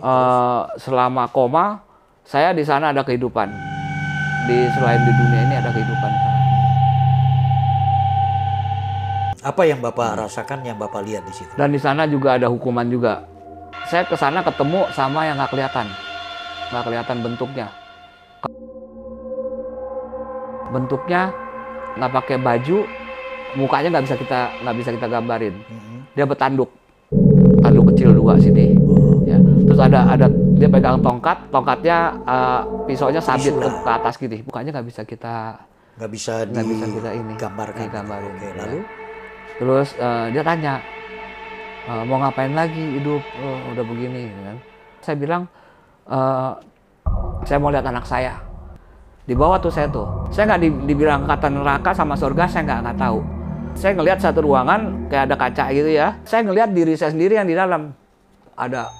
Eh, selama koma saya di sana ada kehidupan. Di selain di dunia ini ada kehidupan. Apa yang Bapak rasakan, yang Bapak lihat di situ? Dan di sana juga ada hukuman juga. Saya ke sana ketemu sama yang nggak kelihatan. Nggak kelihatan bentuknya. Bentuknya nggak pakai baju, mukanya nggak bisa kita nggak bisa kita gambarin. Dia bertanduk, tanduk kecil dua sini. Oh ada ada dia pegang tongkat tongkatnya uh, pisaunya sabit ke, ke atas gitu bukannya nggak bisa kita nggak bisa nggak bisa kita ini gambarkan Gambar Oke, ya. lalu terus uh, dia tanya uh, mau ngapain lagi hidup uh, udah begini gitu kan saya bilang uh, saya mau lihat anak saya di bawah tuh saya tuh saya nggak dibilang kata neraka sama surga saya nggak nggak tahu saya ngelihat satu ruangan kayak ada kaca gitu ya saya ngelihat diri saya sendiri yang di dalam ada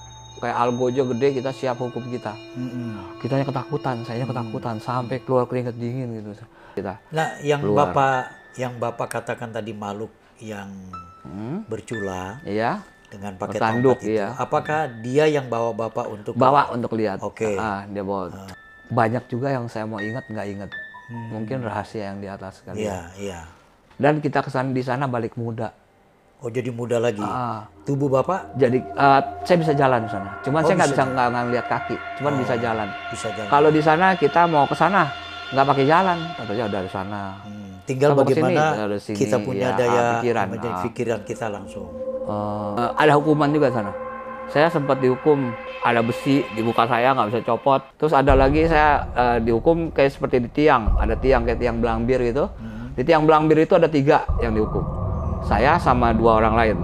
kayak algo aja gede kita siap hukum kita mm-hmm. kitanya ketakutan saya mm-hmm. ketakutan sampai keluar keringat dingin gitu kita nah yang keluar. bapak yang bapak katakan tadi makhluk yang hmm? bercula iya dengan pakai tanduk itu iya. apakah dia yang bawa bapak untuk bawa untuk lihat oke okay. Ah, ah, dia bawa ah. banyak juga yang saya mau ingat nggak ingat hmm. mungkin rahasia yang di atas kali iya ya. iya dan kita kesan di sana balik muda Oh jadi muda lagi. Uh, Tubuh bapak? Jadi uh, saya bisa jalan di sana. Cuman oh, saya nggak bisa nggak ngelihat kaki. Cuman oh, bisa jalan. Bisa jalan. Kalau di sana kita mau ke sana nggak pakai jalan, tentunya udah di sana. Hmm, tinggal Sama bagaimana sini, sini, kita punya ya, daya pikiran, uh, pikiran kita langsung. Uh, ada hukuman juga di sana. Saya sempat dihukum ada besi di muka saya nggak bisa copot. Terus ada lagi saya uh, dihukum kayak seperti di tiang, ada tiang kayak tiang belambir gitu. Hmm. Di tiang belambir itu ada tiga yang dihukum saya sama dua orang lain.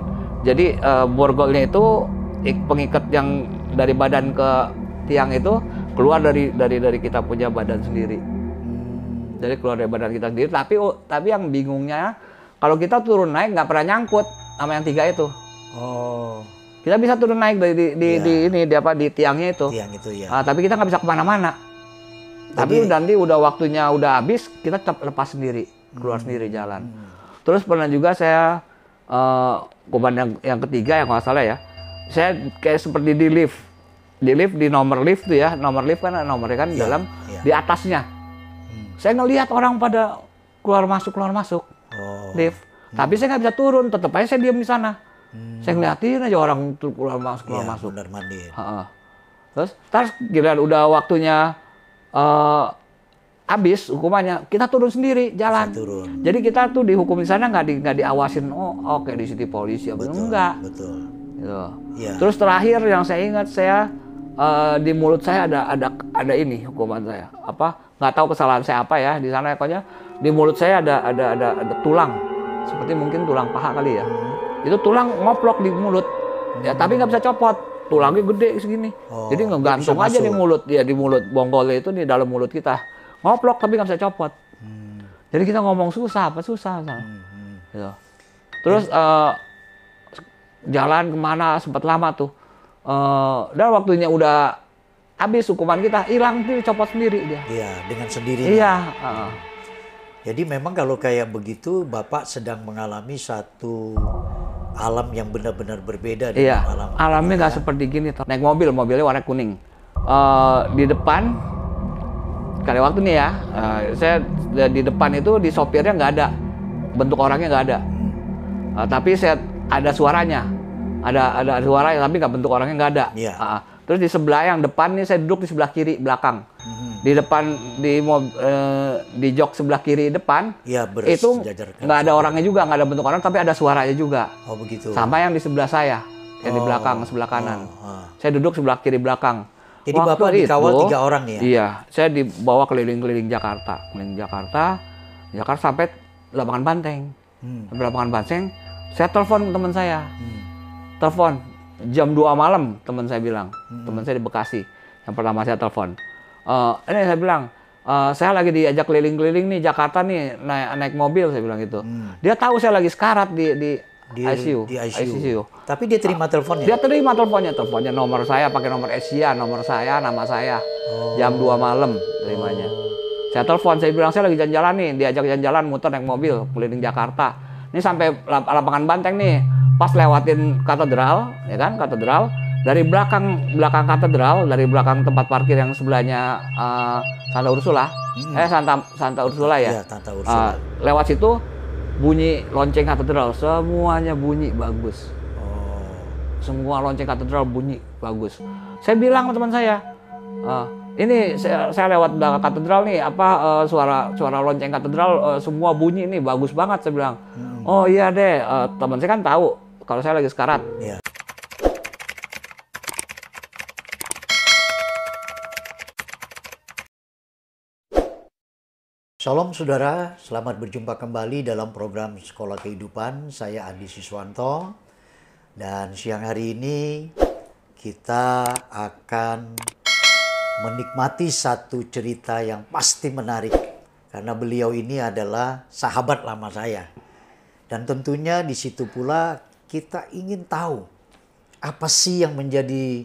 Jadi uh, borgolnya itu pengikat yang dari badan ke tiang itu keluar dari dari dari kita punya badan sendiri. Hmm. Jadi keluar dari badan kita sendiri. Tapi oh, tapi yang bingungnya kalau kita turun naik nggak pernah nyangkut sama yang tiga itu. Oh. Kita bisa turun naik dari di, di, ya. di ini di apa di tiangnya itu. Tiang itu ya. Uh, tapi kita nggak bisa kemana-mana. Tapi nanti udah waktunya udah habis kita lepas sendiri keluar hmm. sendiri jalan. Hmm. Terus pernah juga saya uh, eh, kuban yang, yang ketiga yang nggak salah ya. Saya kayak seperti di lift. Di lift di nomor lift tuh ya, nomor lift kan nomornya kan yeah, dalam yeah. di atasnya. Hmm. Saya ngelihat orang pada keluar masuk keluar masuk oh. lift. Hmm. Tapi saya nggak bisa turun, tetap aja saya diam di sana. Hmm. Saya ngeliatin aja orang keluar masuk keluar ya, masuk. Benar Terus, terus giliran udah waktunya uh, habis hukumannya kita turun sendiri jalan turun. jadi kita tuh dihukum di sana nggak di nggak diawasin oh oke oh, okay, di situ polisi apa ya enggak betul gitu. ya. terus terakhir yang saya ingat saya uh, di mulut saya ada ada ada ini hukuman saya apa nggak tahu kesalahan saya apa ya di sana pokoknya di mulut saya ada ada ada ada tulang seperti mungkin tulang paha kali ya hmm. itu tulang ngoplok di mulut ya tapi nggak bisa copot tulangnya gede segini. Oh, Jadi ngegantung aja di mulut, ya di mulut bonggolnya itu di dalam mulut kita ngoplok tapi nggak bisa copot hmm. jadi kita ngomong susah apa susah hmm, hmm. gitu. terus hmm. uh, jalan kemana sempat lama tuh uh, dan waktunya udah habis hukuman kita hilang tuh copot sendiri dia iya dengan sendiri. iya uh. jadi memang kalau kayak begitu bapak sedang mengalami satu alam yang benar-benar berbeda dengan iya, alam alamnya nggak seperti gini naik mobil mobilnya warna kuning uh, di depan sekali waktu nih ya uh, saya di depan itu di sopirnya nggak ada bentuk orangnya nggak ada uh, tapi saya ada suaranya ada ada yang tapi nggak bentuk orangnya nggak ada yeah. Iya. uh, ah. terus di sebelah yang depan nih saya duduk di sebelah kiri belakang hmm. di depan di uh, di jok sebelah kiri depan ya, beres, itu kan. nggak ada orangnya juga nggak ada bentuk orang tapi ada suaranya juga oh begitu sama yang di sebelah saya yang oh. di belakang sebelah kanan oh. oh. saya duduk sebelah kiri belakang jadi Waktu Bapak dikawal itu, tiga orang ya? Iya, saya dibawa keliling-keliling Jakarta. Keliling Jakarta, Jakarta sampai lapangan Banteng. Hmm. Sampai lapangan Banteng, saya telepon teman saya. Hmm. Telepon, jam 2 malam teman saya bilang. Hmm. Teman saya di Bekasi, yang pertama saya telepon. Uh, ini saya bilang, uh, saya lagi diajak keliling-keliling nih Jakarta nih naik, naik mobil saya bilang gitu. Hmm. Dia tahu saya lagi sekarat di di, di ICU, di ICU. ICU. Tapi dia terima teleponnya. Dia terima teleponnya, teleponnya nomor saya pakai nomor Asia, nomor saya, nama saya. Oh. Jam 2 malam terimanya. Oh. Saya telepon, saya bilang saya lagi jalan-jalan nih, diajak jalan-jalan muter naik mobil keliling Jakarta. Ini sampai lapangan Banteng nih, pas lewatin katedral, ya kan, katedral. Dari belakang belakang katedral, dari belakang tempat parkir yang sebelahnya uh, Santa Ursula, hmm. eh Santa Santa Ursula ya. ya Santa Ursula. Uh, lewat situ bunyi lonceng katedral, semuanya bunyi bagus semua lonceng katedral bunyi bagus. Saya bilang sama teman saya, e, ini saya, saya lewat belakang katedral nih, apa uh, suara suara lonceng katedral uh, semua bunyi nih bagus banget. Saya bilang, hmm. oh iya deh, uh, teman saya kan tahu kalau saya lagi sekarat. Yeah. Shalom saudara, selamat berjumpa kembali dalam program Sekolah Kehidupan. Saya Andi Siswanto. Dan siang hari ini kita akan menikmati satu cerita yang pasti menarik karena beliau ini adalah sahabat lama saya. Dan tentunya di situ pula kita ingin tahu apa sih yang menjadi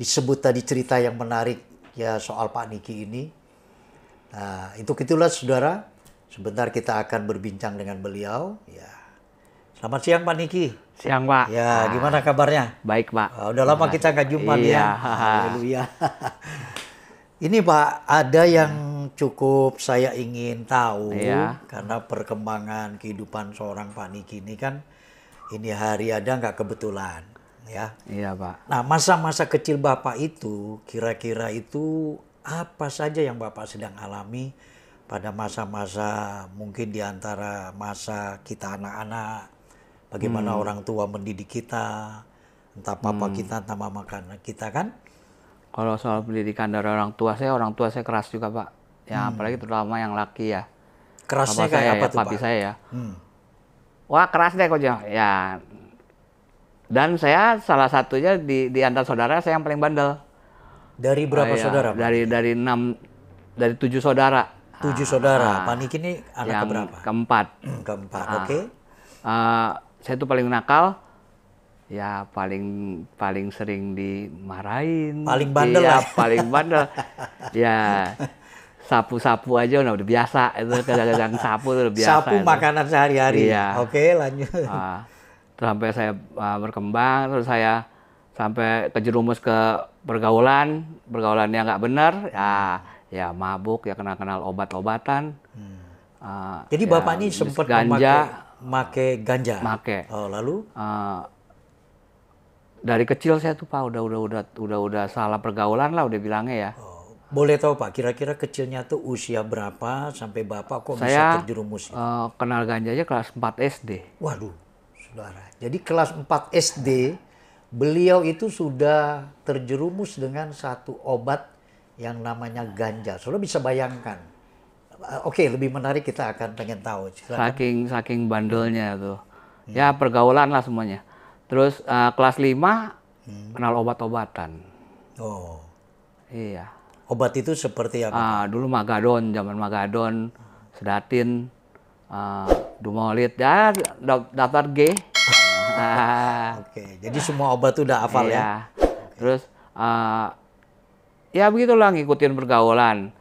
disebut tadi cerita yang menarik ya soal Pak Niki ini. Nah, itu itulah saudara. Sebentar kita akan berbincang dengan beliau. Ya, selamat siang Pak Niki. Siang Pak. Ya, gimana kabarnya? Baik Pak. Ah, udah lama kita nggak jumpa iya. ya. Haleluya. Ini Pak, ada yang cukup saya ingin tahu iya. karena perkembangan kehidupan seorang Pak Niki ini kan ini hari ada nggak kebetulan ya. Iya Pak. Nah masa-masa kecil Bapak itu kira-kira itu apa saja yang Bapak sedang alami pada masa-masa mungkin di antara masa kita anak-anak bagaimana hmm. orang tua mendidik kita, entah apa hmm. kita, entah mama kita kan. Kalau soal pendidikan dari orang tua saya, orang tua saya keras juga pak. Ya hmm. apalagi terutama yang laki ya. Kerasnya papa kayak saya, apa ya, tuh papi pak? saya ya. Hmm. Wah keras deh kok ya. Dan saya salah satunya di, di antar saudara saya yang paling bandel. Dari berapa oh, iya. saudara? Pak? Dari dari enam dari tujuh saudara. Tujuh saudara. Ah, Panik ini anak berapa? Keempat. Hmm, keempat. Ah, Oke. Okay. Uh, saya tuh paling nakal ya paling paling sering dimarahin paling bandel ya, lah. paling bandel ya sapu-sapu aja udah, biasa itu kadang-kadang sapu udah biasa sapu itu. makanan sehari-hari iya. oke lanjut uh, terus sampai saya uh, berkembang terus saya sampai kejerumus ke pergaulan pergaulan yang nggak benar ya ya mabuk ya kenal kenal obat-obatan hmm. uh, jadi ya, bapak ini sempat ganja memakai make ganja. Make. Oh, lalu? Uh, dari kecil saya tuh Pak udah udah udah udah udah salah pergaulan lah udah bilangnya ya. Oh, boleh tahu Pak, kira-kira kecilnya tuh usia berapa sampai Bapak kok saya, bisa terjerumus? Saya uh, eh, kenal aja kelas 4 SD. Waduh, Saudara. Jadi kelas 4 SD beliau itu sudah terjerumus dengan satu obat yang namanya ganja. Saudara bisa bayangkan Oke, okay, lebih menarik kita akan pengen tahu. Silakan. Saking saking bandelnya hmm. tuh. Hmm. Ya pergaulan lah semuanya. Terus uh, kelas lima hmm. kenal obat-obatan. Oh. Iya. Obat itu seperti apa? Uh, dulu Magadon, zaman Magadon, Sedatin, uh, Dumolit, ya daftar G. uh, Oke, okay. jadi semua obat itu udah hafal ya? iya. ya. Terus uh, ya begitulah ngikutin pergaulan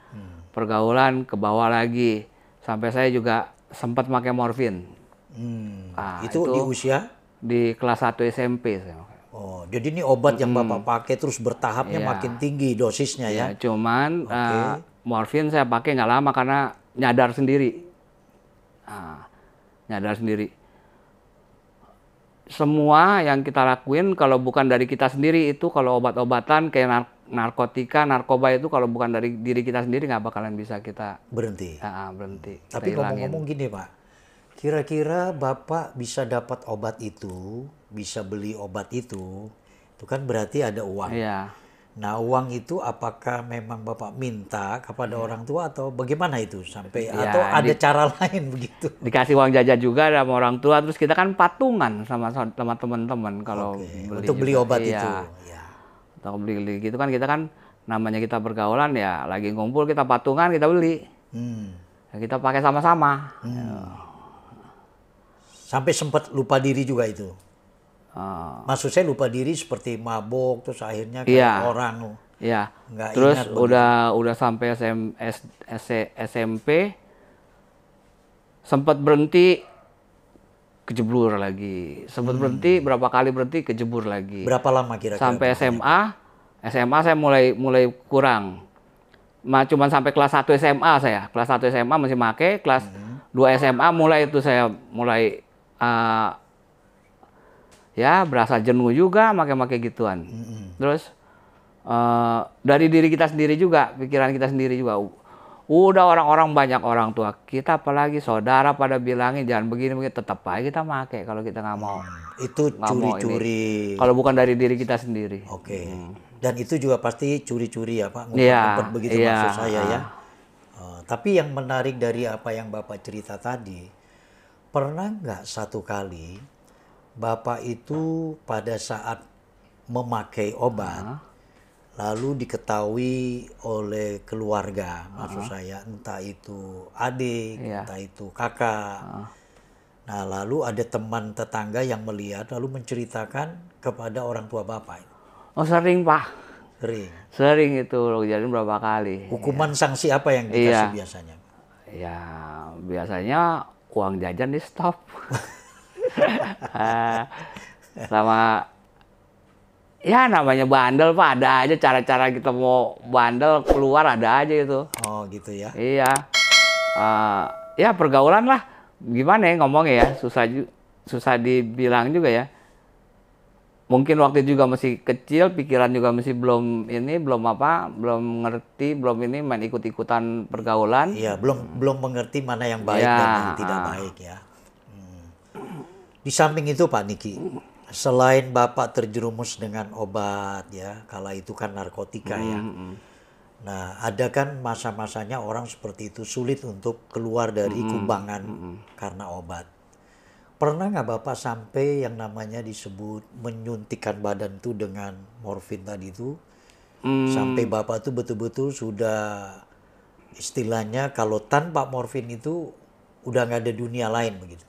pergaulan ke bawah lagi sampai saya juga sempat pakai morfin. Hmm. Nah, itu, itu di usia? Di kelas 1 SMP saya. Oh, jadi ini obat yang hmm. Bapak pakai terus bertahapnya yeah. makin tinggi dosisnya ya. ya cuman okay. uh, morfin saya pakai nggak lama karena nyadar sendiri. Nah, nyadar sendiri. Semua yang kita lakuin kalau bukan dari kita sendiri itu kalau obat-obatan kayak narkotika, narkoba itu kalau bukan dari diri kita sendiri nggak bakalan bisa kita berhenti. Uh, berhenti. Tapi ngomong-ngomong gini pak, kira-kira bapak bisa dapat obat itu, bisa beli obat itu, itu kan berarti ada uang. Iya. Nah uang itu apakah memang bapak minta kepada iya. orang tua atau bagaimana itu sampai ya, atau ada di, cara lain begitu? Dikasih uang jajan juga sama orang tua, terus kita kan patungan sama sama teman-teman kalau okay. beli untuk juga. beli obat iya. itu toko beli-beli gitu kan kita kan namanya kita pergaulan ya lagi ngumpul kita patungan kita beli hmm. ya, kita pakai sama-sama hmm. ya. sampai sempat lupa diri juga itu uh. maksud saya lupa diri seperti mabok terus akhirnya iya, orang Iya. nggak Terus ingat udah begitu. udah sampai SM, S, S, SMP sempat berhenti kejebur lagi. Sempat hmm. berhenti berapa kali berhenti kejebur lagi. Berapa lama kira-kira? Sampai SMA, SMA saya mulai mulai kurang. Ma, cuman sampai kelas 1 SMA saya. Kelas 1 SMA masih make, kelas hmm. 2 SMA mulai itu saya mulai uh, ya berasa jenuh juga make-make gituan. Hmm. Terus uh, dari diri kita sendiri juga, pikiran kita sendiri juga Udah orang-orang banyak orang tua kita apalagi saudara pada bilangin jangan begini begini tetap aja kita make kalau kita nggak mau. Itu curi-curi. Kalau bukan dari diri kita sendiri. Oke. Okay. Hmm. Dan itu juga pasti curi-curi ya Pak. ngumpet Iya. Begitu ya. maksud saya ya. Uh, tapi yang menarik dari apa yang Bapak cerita tadi, pernah nggak satu kali Bapak itu pada saat memakai obat, uh -huh lalu diketahui oleh keluarga, uh -huh. saya entah itu adik, yeah. entah itu kakak. Uh -huh. Nah, lalu ada teman tetangga yang melihat lalu menceritakan kepada orang tua bapak. Oh, sering, Pak. Sering. Sering itu lo jadi berapa kali. Hukuman ya. sanksi apa yang dikasih ya. biasanya? Ya, biasanya uang jajan di stop. Ah, sama ya namanya bandel pak ada aja cara-cara kita mau bandel keluar ada aja itu oh gitu ya iya uh, ya pergaulan lah gimana ya ngomongnya ya susah susah dibilang juga ya mungkin waktu juga masih kecil pikiran juga masih belum ini belum apa belum ngerti belum ini main ikut-ikutan pergaulan iya belum belum mengerti mana yang baik ya, dan yang tidak uh, baik ya hmm. di samping itu pak Niki selain bapak terjerumus dengan obat ya kala itu kan narkotika ya. hmm, ya nah ada kan masa-masanya orang seperti itu sulit untuk keluar dari hmm, hmm. kubangan hmm, hmm. karena obat pernah nggak bapak sampai yang namanya disebut menyuntikan badan tuh dengan morfin tadi itu hmm. sampai bapak tuh betul-betul sudah istilahnya kalau tanpa morfin itu udah nggak ada dunia lain begitu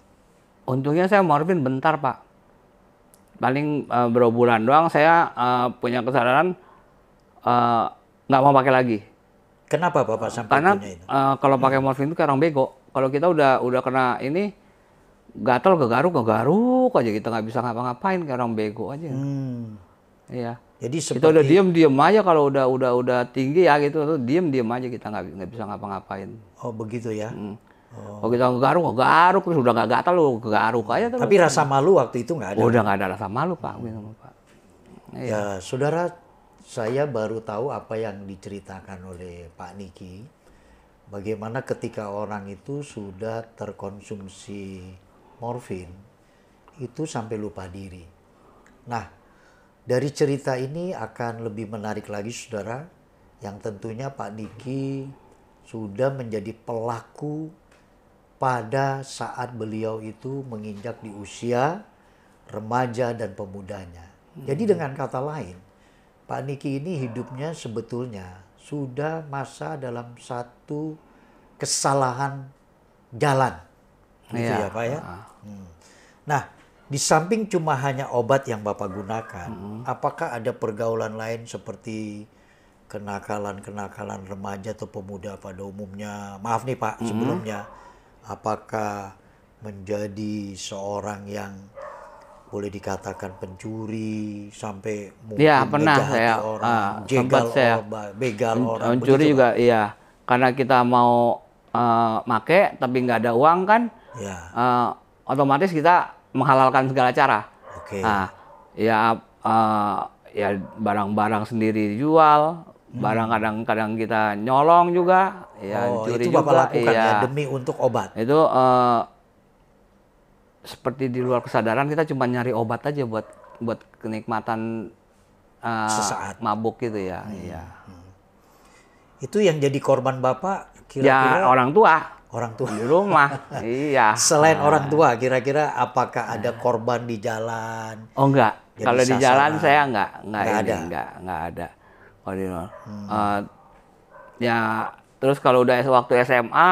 untungnya saya morfin bentar pak paling uh, berapa bulan doang saya uh, punya kesadaran eh, nggak uh, mau pakai lagi. Kenapa bapak sampai Karena itu? Uh, kalau pakai morfin itu kayak orang bego. Kalau kita udah udah kena ini gatal kegaruk kegaruk aja kita nggak bisa ngapa-ngapain kayak orang bego aja. Hmm. Iya. Jadi seperti... kita udah diem diem aja kalau udah udah udah tinggi ya gitu tuh diem diem aja kita nggak nggak bisa ngapa-ngapain. Oh begitu ya. Hmm. Oh. kita garuk, garuk terus udah nggak gatal lu oh, garuk aja terus. Tapi rasa malu waktu itu nggak ada. Udah nggak ada rasa malu pak, gitu pak. Ya, ya saudara, saya baru tahu apa yang diceritakan oleh Pak Niki. Bagaimana ketika orang itu sudah terkonsumsi morfin, itu sampai lupa diri. Nah, dari cerita ini akan lebih menarik lagi saudara, yang tentunya Pak Niki sudah menjadi pelaku pada saat beliau itu menginjak di usia remaja dan pemudanya. Hmm. Jadi dengan kata lain, Pak Niki ini hidupnya sebetulnya sudah masa dalam satu kesalahan jalan. Gitu ya, ya Pak ya. Ah. Hmm. Nah, di samping cuma hanya obat yang Bapak gunakan, hmm. apakah ada pergaulan lain seperti kenakalan-kenakalan remaja atau pemuda pada umumnya? Maaf nih Pak, hmm. sebelumnya apakah menjadi seorang yang boleh dikatakan pencuri sampai mungkin ya, pernah saya, orang, uh, jegal saya, orang, begal orang. Pencuri juga, iya. Karena kita mau uh, make tapi nggak ada uang kan, ya. uh, otomatis kita menghalalkan segala cara. Oke. Okay. Nah, ya, uh, ya barang-barang sendiri dijual, Hmm. barang kadang-kadang kita nyolong juga ya oh, curi itu juga, bapak lakukan ya. ya demi untuk obat itu uh, seperti di luar kesadaran kita cuma nyari obat aja buat buat kenikmatan uh, sesaat mabuk gitu ya hmm. Iya. hmm. itu yang jadi korban bapak kira-kira ya orang tua orang tua di rumah iya selain nah. orang tua kira-kira apakah ada nah. korban di jalan oh enggak kalau di jalan saya enggak enggak, enggak ini, ada enggak enggak ada kalau Hmm. Uh, ya terus kalau udah waktu SMA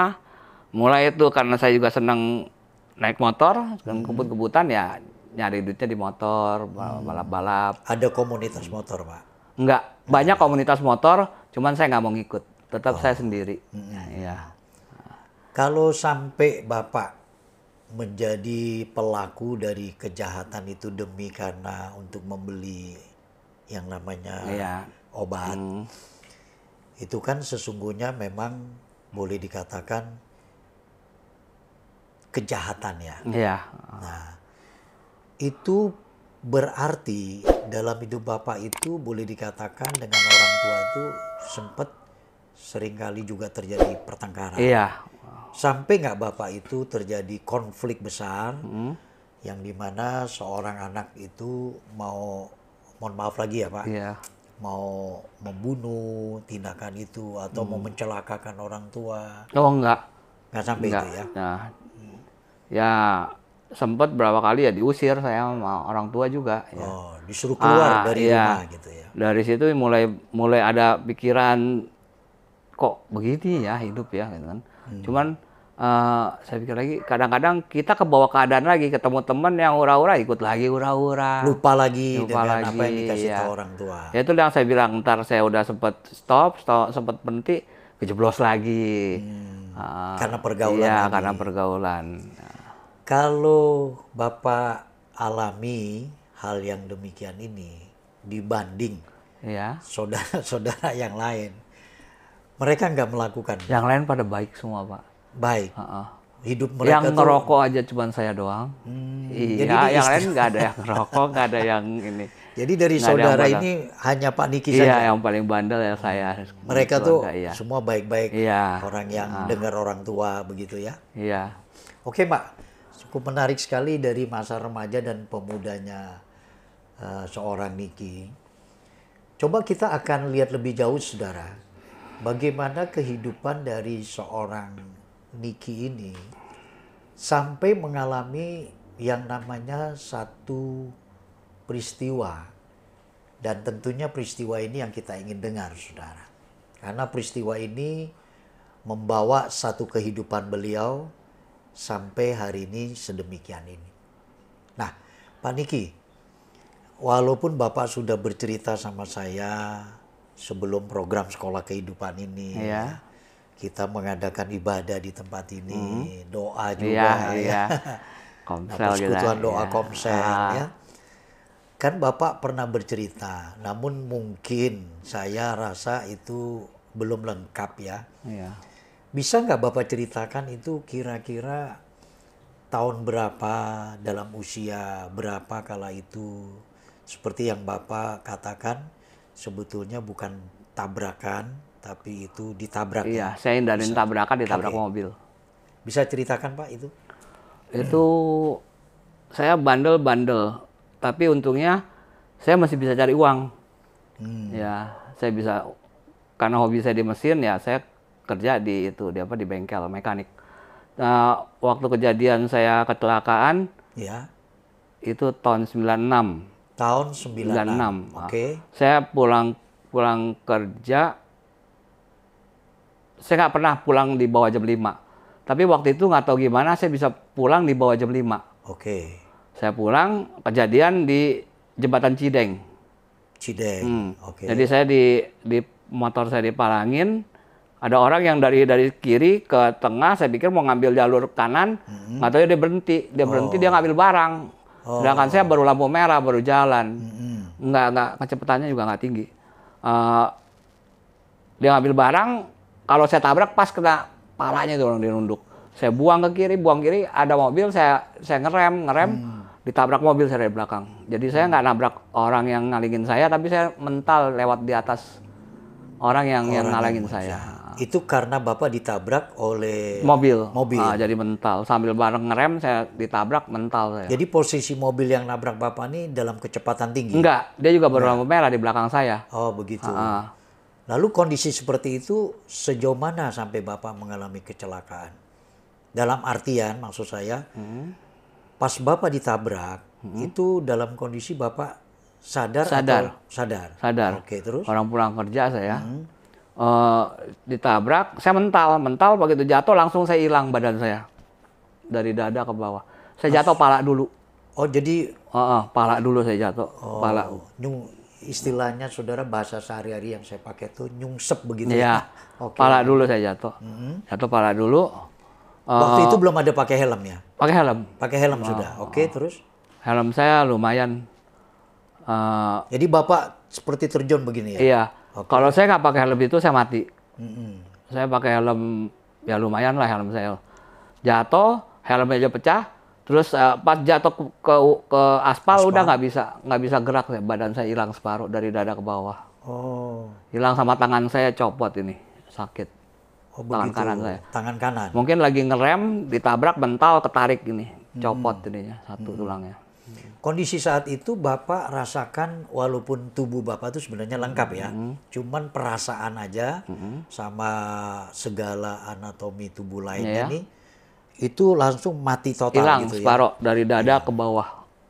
mulai itu karena saya juga seneng naik motor, dan hmm. kebut-kebutan ya nyari duitnya di motor, hmm. balap-balap. Ada komunitas motor, Pak? Enggak, banyak ya? komunitas motor, cuman saya nggak mau ngikut. Tetap oh. saya sendiri. Hmm. Ya. Kalau sampai Bapak menjadi pelaku dari kejahatan itu demi karena untuk membeli yang namanya ya obat hmm. itu kan sesungguhnya memang boleh dikatakan kejahatan ya. Iya. Nah, itu berarti dalam hidup Bapak itu boleh dikatakan dengan orang tua itu sempat seringkali juga terjadi pertengkaran. Iya. Sampai nggak Bapak itu terjadi konflik besar hmm. yang dimana seorang anak itu mau mohon maaf lagi ya Pak. Iya mau membunuh tindakan itu atau hmm. mau mencelakakan orang tua. Oh enggak. Enggak sampai enggak. itu ya. Nah. Hmm. Ya sempat berapa kali ya diusir saya sama orang tua juga ya. Oh, disuruh keluar ah, dari iya. rumah gitu ya. Dari situ mulai mulai ada pikiran kok begini ya hidup ya gitu kan. Hmm. Cuman Eh, saya pikir lagi kadang-kadang kita ke bawah keadaan lagi ketemu teman yang ura-ura ikut lagi ura-ura lupa lagi lupa dengan lagi apa yang dikasih ya. orang tua ya itu yang saya bilang ntar saya udah sempat stop, stop sempat berhenti kejeblos lagi hmm. uh, karena pergaulan ya lagi. karena pergaulan kalau bapak alami hal yang demikian ini dibanding ya saudara-saudara yang lain mereka nggak melakukan yang lain pada baik semua pak baik. Uh-uh. Hidup mereka yang ngerokok tuh... aja cuman saya doang. Hmm, iya, jadi yang lain nggak ada yang ngerokok, nggak ada yang ini. Jadi dari gak saudara ini hanya Pak Niki iya, saja. Iya, yang paling bandel ya saya. Mereka tuh tuh iya. semua baik-baik. Iya. Orang yang uh. dengar orang tua begitu ya. Iya. Oke, Pak. Cukup menarik sekali dari masa remaja dan pemudanya uh, seorang Niki. Coba kita akan lihat lebih jauh, Saudara bagaimana kehidupan dari seorang Niki ini sampai mengalami yang namanya satu peristiwa dan tentunya peristiwa ini yang kita ingin dengar saudara karena peristiwa ini membawa satu kehidupan beliau sampai hari ini sedemikian ini nah Pak Niki walaupun Bapak sudah bercerita sama saya sebelum program sekolah kehidupan ini ya kita mengadakan ibadah di tempat ini, hmm. doa iya, juga ya. ya. Komsel nah, doa ya. komsel ah. ya. Kan Bapak pernah bercerita, namun mungkin saya rasa itu belum lengkap ya. ya. Bisa nggak Bapak ceritakan itu kira-kira tahun berapa, dalam usia berapa kala itu? Seperti yang Bapak katakan, sebetulnya bukan tabrakan, tapi itu ditabrak. Iya, ya? saya hindarin Bisa. tabrakan, ditabrak Kali. mobil. Bisa ceritakan Pak itu? Itu hmm. saya bandel-bandel, tapi untungnya saya masih bisa cari uang. Hmm. Ya, saya bisa karena hobi saya di mesin ya saya kerja di itu di apa di bengkel mekanik. Nah, waktu kejadian saya kecelakaan, ya. Itu tahun 96. Tahun 96. 96. Oke. Okay. saya pulang pulang kerja saya nggak pernah pulang di bawah jam 5. Tapi waktu itu nggak tahu gimana saya bisa pulang di bawah jam 5. Oke. Okay. Saya pulang kejadian di jembatan Cideng. Cideng. Hmm. Oke. Okay. Jadi saya di di motor saya dipalangin ada orang yang dari dari kiri ke tengah saya pikir mau ngambil jalur kanan mm -hmm. nggak tahu dia berhenti dia berhenti oh. dia ngambil barang oh. sedangkan saya baru lampu merah baru jalan mm -hmm. nggak nggak kecepatannya juga nggak tinggi uh, dia ngambil barang kalau saya tabrak pas kena palanya tuh orang dirunduk saya buang ke kiri buang kiri ada mobil saya saya ngerem ngerem hmm. ditabrak mobil saya dari belakang jadi saya nggak nabrak orang yang ngalingin saya tapi saya mental lewat di atas orang yang orang yang ngalingin saya itu karena bapak ditabrak oleh mobil mobil Nah, jadi mental sambil bareng ngerem saya ditabrak mental saya jadi posisi mobil yang nabrak bapak ini dalam kecepatan tinggi enggak dia juga berlampu merah di belakang saya oh begitu Nah, Lalu kondisi seperti itu sejauh mana sampai Bapak mengalami kecelakaan? Dalam artian maksud saya, hmm. pas Bapak ditabrak, hmm. itu dalam kondisi Bapak sadar sadar atau sadar. Sadar. Oke, terus orang pulang kerja saya. Hmm. Uh, ditabrak, saya mental, mental begitu jatuh langsung saya hilang badan saya dari dada ke bawah. Saya jatuh palak pala dulu. Oh jadi? Uh, uh, pala dulu saya jatuh. Oh, pala istilahnya saudara bahasa sehari-hari yang saya pakai itu nyungsep begitu ya. Iya. Okay. Pala dulu saya jatuh. Hmm. Jatuh pala dulu. Waktu uh, itu belum ada pakai helm ya? Pakai helm. Pakai helm uh, sudah. Oke, okay, terus? Helm saya lumayan. Uh, Jadi bapak seperti terjun begini ya? Iya. Okay. Kalau saya nggak pakai helm itu saya mati. hmm Saya pakai helm ya lumayan lah helm saya. Jatuh, helmnya aja pecah, terus uh, pas jatuh ke ke, ke aspal, udah nggak bisa nggak bisa gerak ya badan saya hilang separuh dari dada ke bawah oh hilang sama tangan saya copot ini sakit oh, tangan kanan saya tangan kanan mungkin lagi ngerem ditabrak mental ketarik ini hmm. copot hmm. ininya satu hmm. tulangnya Kondisi saat itu Bapak rasakan walaupun tubuh Bapak itu sebenarnya lengkap ya. Mm -hmm. Cuman perasaan aja mm -hmm. sama segala anatomi tubuh lainnya yeah. ini itu langsung mati total hilang gitu separuh ya. dari dada iya. ke bawah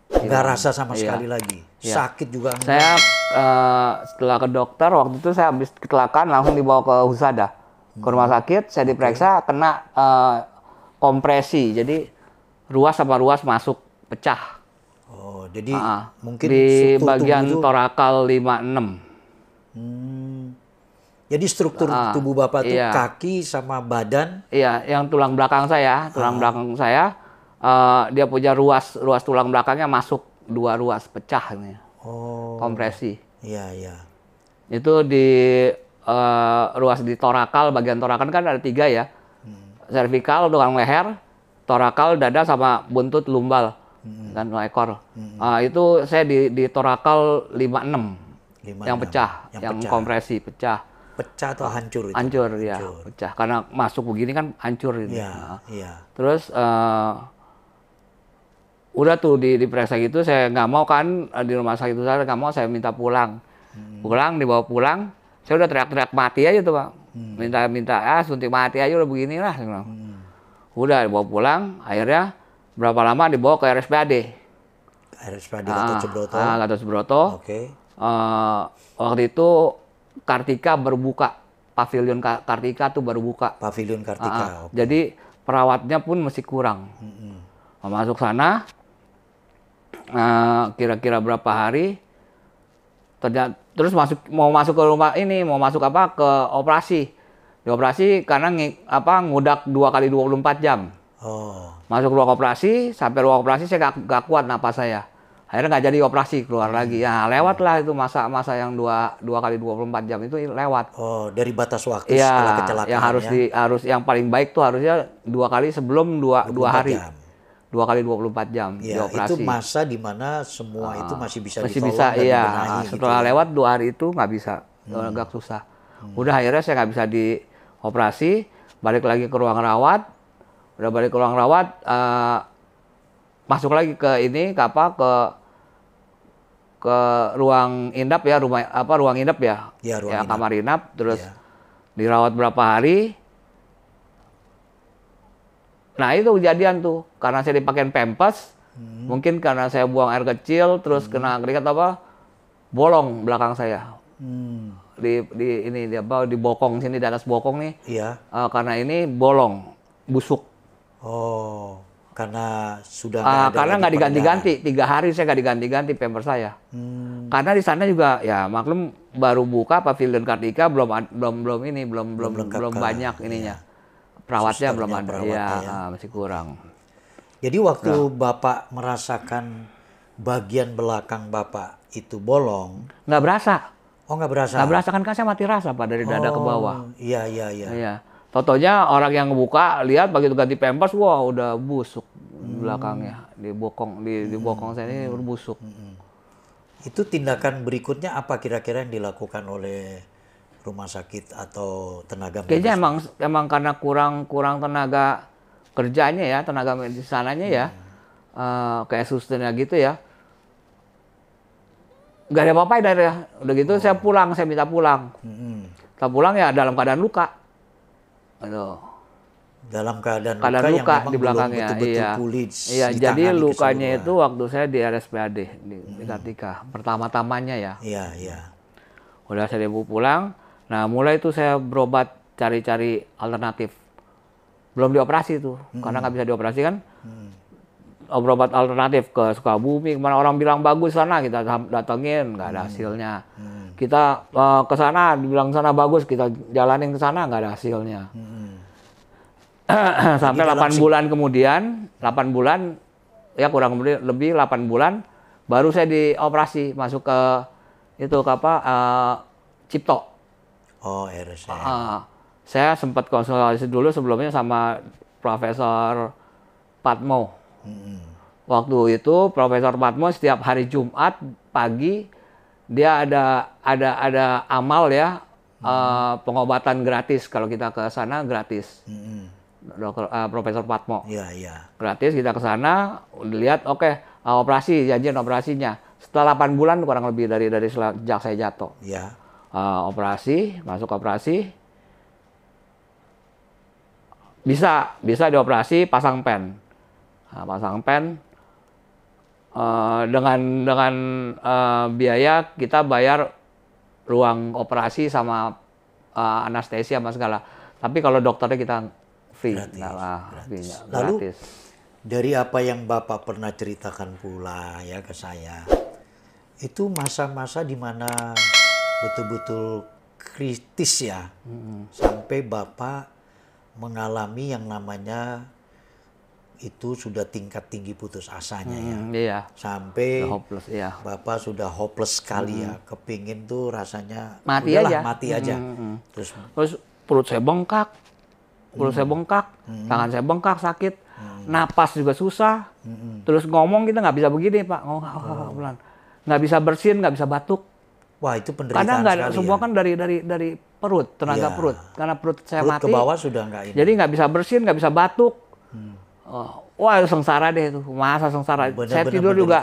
nggak rasa sama iya. sekali lagi iya. sakit juga saya uh, setelah ke dokter waktu itu saya habis kecelakaan langsung dibawa ke Husada ke rumah hmm. sakit saya diperiksa okay. kena uh, kompresi jadi ruas sama ruas masuk pecah oh jadi uh, mungkin di bagian itu... torakal 56 hmm jadi struktur uh, tubuh bapak itu iya. kaki sama badan. Iya, yang tulang belakang saya, tulang uh. belakang saya uh, dia punya ruas ruas tulang belakangnya masuk dua ruas pecah ini. Oh. Kompresi. Iya, iya. Itu di uh, ruas di torakal, bagian torakal kan ada tiga ya. Hmm. tulang leher, torakal, dada sama buntut lumbal hmm. dan ekor. Hmm. Uh, itu saya di di torakal lima enam yang pecah, yang, yang pecah. kompresi pecah pecah atau hancur itu? Hancur ya, pecah. Karena masuk begini kan hancur ini. Gitu. Ya, nah. ya. Terus uh, udah tuh di di diperiksa gitu saya nggak mau kan eh, di rumah sakit itu saya nggak mau saya minta pulang. Hmm. Pulang dibawa pulang, saya udah teriak-teriak mati aja tuh pak. Hmm. Minta minta ah suntik mati aja udah beginilah. Hmm. Udah dibawa pulang, akhirnya berapa lama dibawa ke RSPAD. RSPAD Gatot ah, Subroto. Ah, Gatot Subroto. Oke. Okay. Uh, eh, waktu itu Kartika baru buka pavilion Kartika tuh ah, baru buka pavilion Kartika uh, okay. jadi perawatnya pun masih kurang mm -hmm. masuk sana ah, kira-kira uh, berapa hari terus masuk mau masuk ke rumah ini mau masuk apa ke operasi di operasi karena ng apa ngudak dua kali 24 jam oh. masuk ruang operasi sampai ruang operasi saya gak, gak kuat napas saya akhirnya nggak jadi operasi keluar hmm. lagi ya lewat lah itu masa-masa yang dua dua kali 24 jam itu lewat oh dari batas waktu ya, setelah kecelakaan yang harus ya. di harus yang paling baik tuh harusnya dua kali sebelum dua dua hari jam. dua kali 24 jam ya, dioperasi. itu masa di mana semua uh, itu masih bisa masih bisa dan iya gitu setelah gitu. lewat dua hari itu nggak bisa hmm. agak susah hmm. udah akhirnya saya nggak bisa dioperasi balik lagi ke ruang rawat udah balik ke ruang rawat uh, masuk lagi ke ini ke apa ke ke ruang inap ya rumah apa ruang inap ya, ya, ruang ya inap. kamar inap terus ya. dirawat berapa hari nah itu kejadian tuh karena saya dipakein pempes hmm. mungkin karena saya buang air kecil terus hmm. kena keringat apa bolong belakang saya hmm. di di ini di apa di bokong sini di atas bokong nih ya. uh, karena ini bolong busuk oh karena sudah uh, ada karena nggak diganti-ganti tiga hari saya nggak diganti-ganti pember saya. Hmm. Karena di sana juga ya maklum baru buka Pavilion Kartika belum belum belum ini belum belum belum, belum kan. banyak ininya ya. perawatnya belum ada iya, perawatnya ya, ya. Uh, masih kurang. Jadi waktu nah. bapak merasakan bagian belakang bapak itu bolong nggak berasa. Oh nggak berasa. Nggak berasa kan kan saya mati rasa pak dari dada oh, ke bawah. Iya iya iya. Iya. Totonya orang yang ngebuka lihat begitu ganti pampers, wah udah busuk hmm. belakangnya, di bokong di, di hmm. bokong saya ini hmm. udah busuk. Hmm. Itu tindakan berikutnya apa kira-kira yang dilakukan oleh rumah sakit atau tenaga medis? Kayaknya emang emang karena kurang kurang tenaga kerjanya ya, tenaga medis sananya ya, hmm. ya, uh, kayak susternya gitu ya. Gak ada apa-apa ya, udah gitu oh. saya pulang, saya minta pulang. Hmm. pulang ya dalam keadaan luka Aduh. Dalam keadaan, keadaan luka, luka yang di belakangnya, betul -betul iya. Pulih iya, jadi lukanya itu waktu saya di RSPAD di, hmm. pertama-tamanya ya. Iya, iya. Udah saya ibu pulang, nah mulai itu saya berobat cari-cari alternatif. Belum dioperasi tuh, hmm. karena nggak bisa dioperasi kan. Hmm alternatif ke Sukabumi kemana orang bilang bagus sana kita datengin nggak ada hmm. hasilnya hmm. Hmm. kita uh, ke sana dibilang sana bagus kita jalanin ke sana nggak ada hasilnya hmm. sampai delapan bulan kemudian, delapan bulan ya kurang lebih delapan bulan baru saya dioperasi masuk ke itu ke apa uh, Cipto. Oh, RSM. Uh, eh, saya sempat konsultasi dulu sebelumnya sama Profesor Patmo. Hmm. Waktu itu Profesor Patmo setiap hari Jumat pagi dia ada ada ada amal ya hmm. uh, pengobatan gratis kalau kita ke sana gratis. Hmm Dokter uh, Profesor Patmo. Iya, iya. Gratis kita ke sana, lihat oke okay, eh, operasi janjian operasinya. Setelah 8 bulan kurang lebih dari dari sejak saya jatuh. Iya. Uh, operasi, masuk operasi. Bisa, bisa dioperasi pasang pen. Nah, pasang pen uh, dengan dengan uh, biaya kita bayar ruang operasi sama uh, anestesi sama segala. Tapi kalau dokternya kita Gratis. Nah, gratis. Lalu dari apa yang Bapak pernah ceritakan pula ya ke saya, itu masa-masa di mana betul-betul kritis ya, hmm sampai Bapak mengalami yang namanya itu sudah tingkat tinggi putus asanya hmm, ya. Mm, iya. Sampai hopeless, iya. Bapak sudah hopeless sekali hmm. ya. Kepingin tuh rasanya mati udahlah, aja. mati aja. hmm, hmm. Terus, Terus perut saya bengkak, perut hmm. saya bengkak, hmm. tangan saya bengkak sakit, hmm. napas juga susah, hmm. terus ngomong kita nggak bisa begini pak, ngomong ah, ah, ah, oh. pelan, nggak bisa bersin, nggak bisa batuk. Wah itu penderitaan Karena nggak semua ya. kan dari dari dari perut tenaga ya. perut, karena perut saya perut mati. ke bawah sudah nggak ini. Jadi nggak bisa bersin, nggak bisa batuk. Hmm. Oh, wah sengsara deh itu, masa sengsara. Bener, saya tidur bener, juga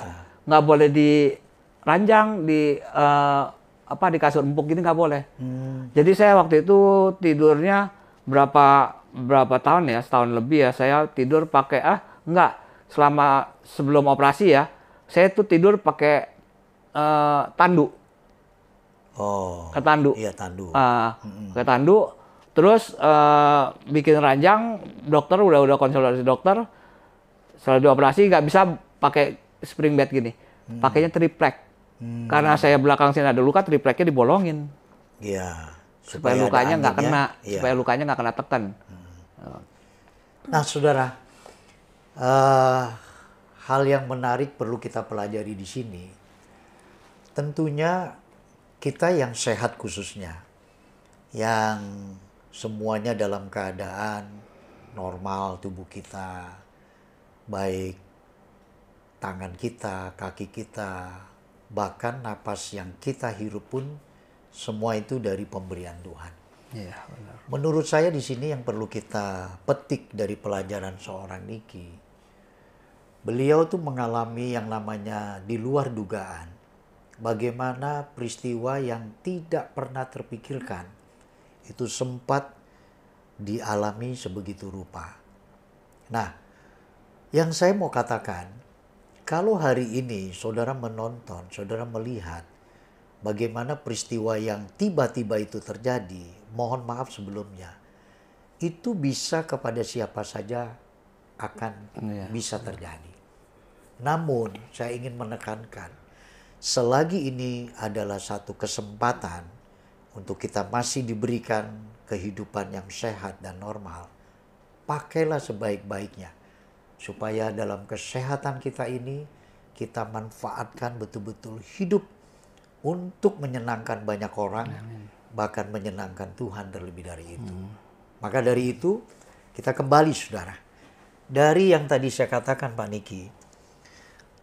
nggak boleh di ranjang di uh, apa di kasur empuk gini nggak boleh. Hmm. Jadi saya waktu itu tidurnya berapa berapa tahun ya, setahun lebih ya, saya tidur pakai ah enggak selama sebelum operasi ya, saya tuh tidur pakai uh, tandu. Oh. Ke tandu. Iya tandu. Uh, mm-hmm. Ke tandu. Terus uh, bikin ranjang, dokter udah udah konsultasi dokter. Setelah dioperasi nggak bisa pakai spring bed gini, hmm. pakainya triplek. Hmm. Karena saya belakang sini ada luka, tripleknya dibolongin. Iya. Supaya, supaya lukanya nggak kena, ya. supaya lukanya nggak kena tekan. Hmm. Nah, saudara, uh, hal yang menarik perlu kita pelajari di sini. Tentunya kita yang sehat khususnya, yang semuanya dalam keadaan normal tubuh kita, baik tangan kita, kaki kita, bahkan napas yang kita hirup pun semua itu dari pemberian Tuhan. Ya benar. Menurut saya di sini yang perlu kita petik dari pelajaran seorang Niki, beliau tuh mengalami yang namanya di luar dugaan, bagaimana peristiwa yang tidak pernah terpikirkan itu sempat dialami sebegitu rupa. Nah, yang saya mau katakan, kalau hari ini saudara menonton, saudara melihat bagaimana peristiwa yang tiba-tiba itu terjadi, mohon maaf sebelumnya itu bisa kepada siapa saja akan ya. bisa terjadi. Namun saya ingin menekankan selagi ini adalah satu kesempatan untuk kita masih diberikan kehidupan yang sehat dan normal, pakailah sebaik-baiknya supaya dalam kesehatan kita ini kita manfaatkan betul-betul hidup untuk menyenangkan banyak orang. Amin bahkan menyenangkan Tuhan terlebih dari itu. Hmm. Maka dari itu kita kembali saudara. Dari yang tadi saya katakan Pak Niki,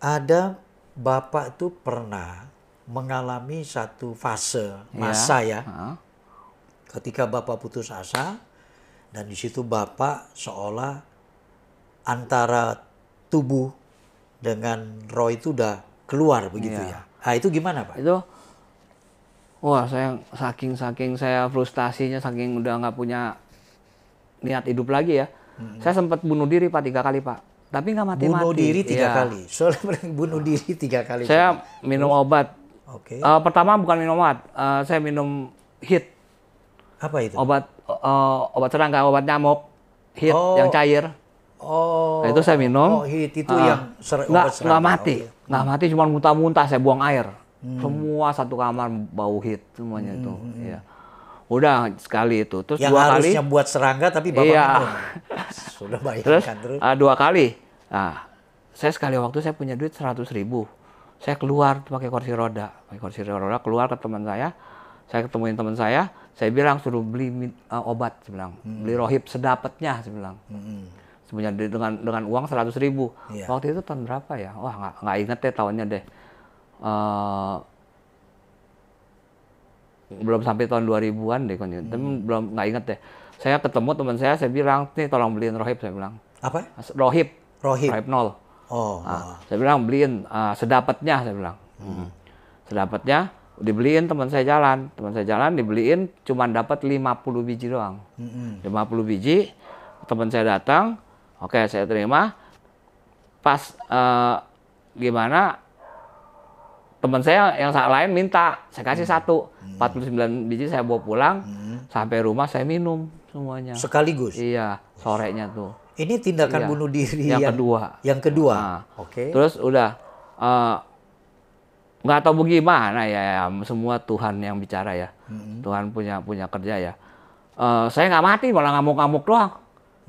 ada Bapak itu pernah mengalami satu fase ya. masa ya, ya uh. ketika Bapak putus asa dan di situ Bapak seolah antara tubuh dengan roh itu udah keluar begitu ya. ya. Nah itu gimana Pak? Itu wah saya saking saking saya frustasinya saking udah nggak punya niat hidup lagi ya hmm. saya sempat bunuh diri pak tiga kali pak tapi nggak mati mati bunuh diri tiga ya. kali soalnya bunuh diri tiga kali saya pak. minum obat Oke. Okay. Uh, eh, pertama bukan minum obat, uh, saya minum hit. Apa itu? Obat uh, obat serangga, obat nyamuk, hit oh. yang cair. Oh. Nah, itu saya minum. Oh, hit itu uh, yang nggak, Nggak mati, okay. Oh, iya. nggak mati, cuma muntah-muntah. Saya buang air hmm. semua satu kamar bau hit semuanya hmm. itu hmm, hmm. ya udah sekali itu terus yang dua harusnya kali buat serangga tapi bapak iya. sudah bayangkan terus, terus. Uh, dua kali ah saya sekali waktu saya punya duit seratus ribu saya keluar pakai kursi roda pakai kursi roda keluar ke teman saya saya ketemuin teman saya saya bilang suruh beli uh, obat saya bilang hmm. beli rohib sedapatnya saya bilang hmm, hmm. sebenarnya dengan dengan uang seratus ribu. iya. Waktu itu tahun berapa ya? Wah nggak nggak inget ya tahunnya deh uh, belum sampai tahun 2000-an deh kan hmm. belum nggak inget deh saya ketemu teman saya saya bilang nih tolong beliin rohib saya bilang apa rohib rohib rohib nol oh nah, saya bilang beliin uh, sedapatnya saya bilang hmm. sedapatnya dibeliin teman saya jalan teman saya jalan dibeliin cuma dapat 50 biji doang hmm. 50 biji teman saya datang oke saya terima pas uh, gimana teman saya yang saat lain minta saya kasih hmm. satu 49 hmm. biji saya bawa pulang hmm. sampai rumah saya minum semuanya sekaligus iya sorenya tuh ini tindakan iya. bunuh diri yang, yang kedua yang kedua nah, oke okay. terus udah eh, nggak uh, tahu bagaimana ya, ya semua Tuhan yang bicara ya hmm. Tuhan punya punya kerja ya uh, saya nggak mati malah ngamuk-ngamuk doang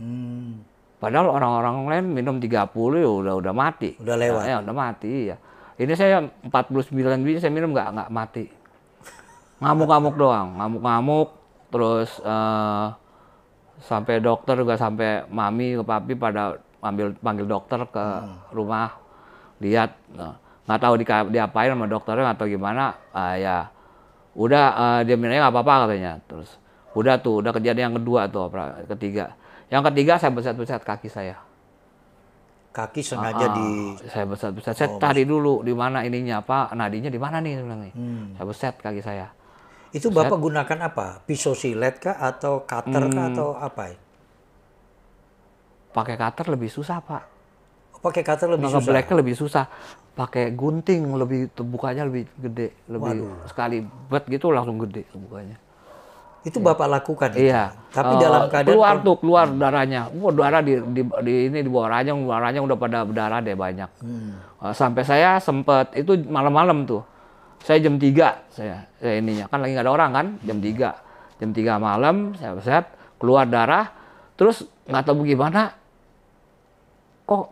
hmm. padahal orang-orang lain minum 30 ya udah udah mati udah lewat nah, ya udah mati ya ini saya 49 biji saya minum nggak nggak mati ngamuk-ngamuk doang ngamuk-ngamuk terus uh, sampai dokter juga sampai mami ke papi pada ambil panggil dokter ke hmm. rumah lihat eh, nggak tahu di, diapain sama dokternya atau gimana uh, ya udah uh, dia bilangnya nggak apa-apa katanya terus udah tuh udah kejadian yang kedua tuh ketiga yang ketiga saya beset-beset kaki saya kaki sengaja ah, ah, di saya beset beset saya oh, tadi dulu di mana ininya apa nadinya di mana nih sebenarnya hmm. saya beset kaki saya itu beset. bapak gunakan apa pisau silet kah atau cutter hmm. kah atau apa pakai cutter lebih susah pak oh, pakai cutter lebih Maka susah black lebih susah pakai gunting lebih bukanya lebih gede lebih Waduh. sekali bet gitu langsung gede bukanya itu iya. bapak lakukan iya tapi uh, dalam keadaan keluar tuh keluar darahnya wah oh, darah di, di, di ini di bawah ranjang bawah ranjang udah pada berdarah deh banyak hmm. uh, sampai saya sempet itu malam-malam tuh saya jam tiga saya, saya ininya kan lagi nggak ada orang kan jam tiga, jam tiga malam saya sehat keluar darah terus nggak tahu gimana kok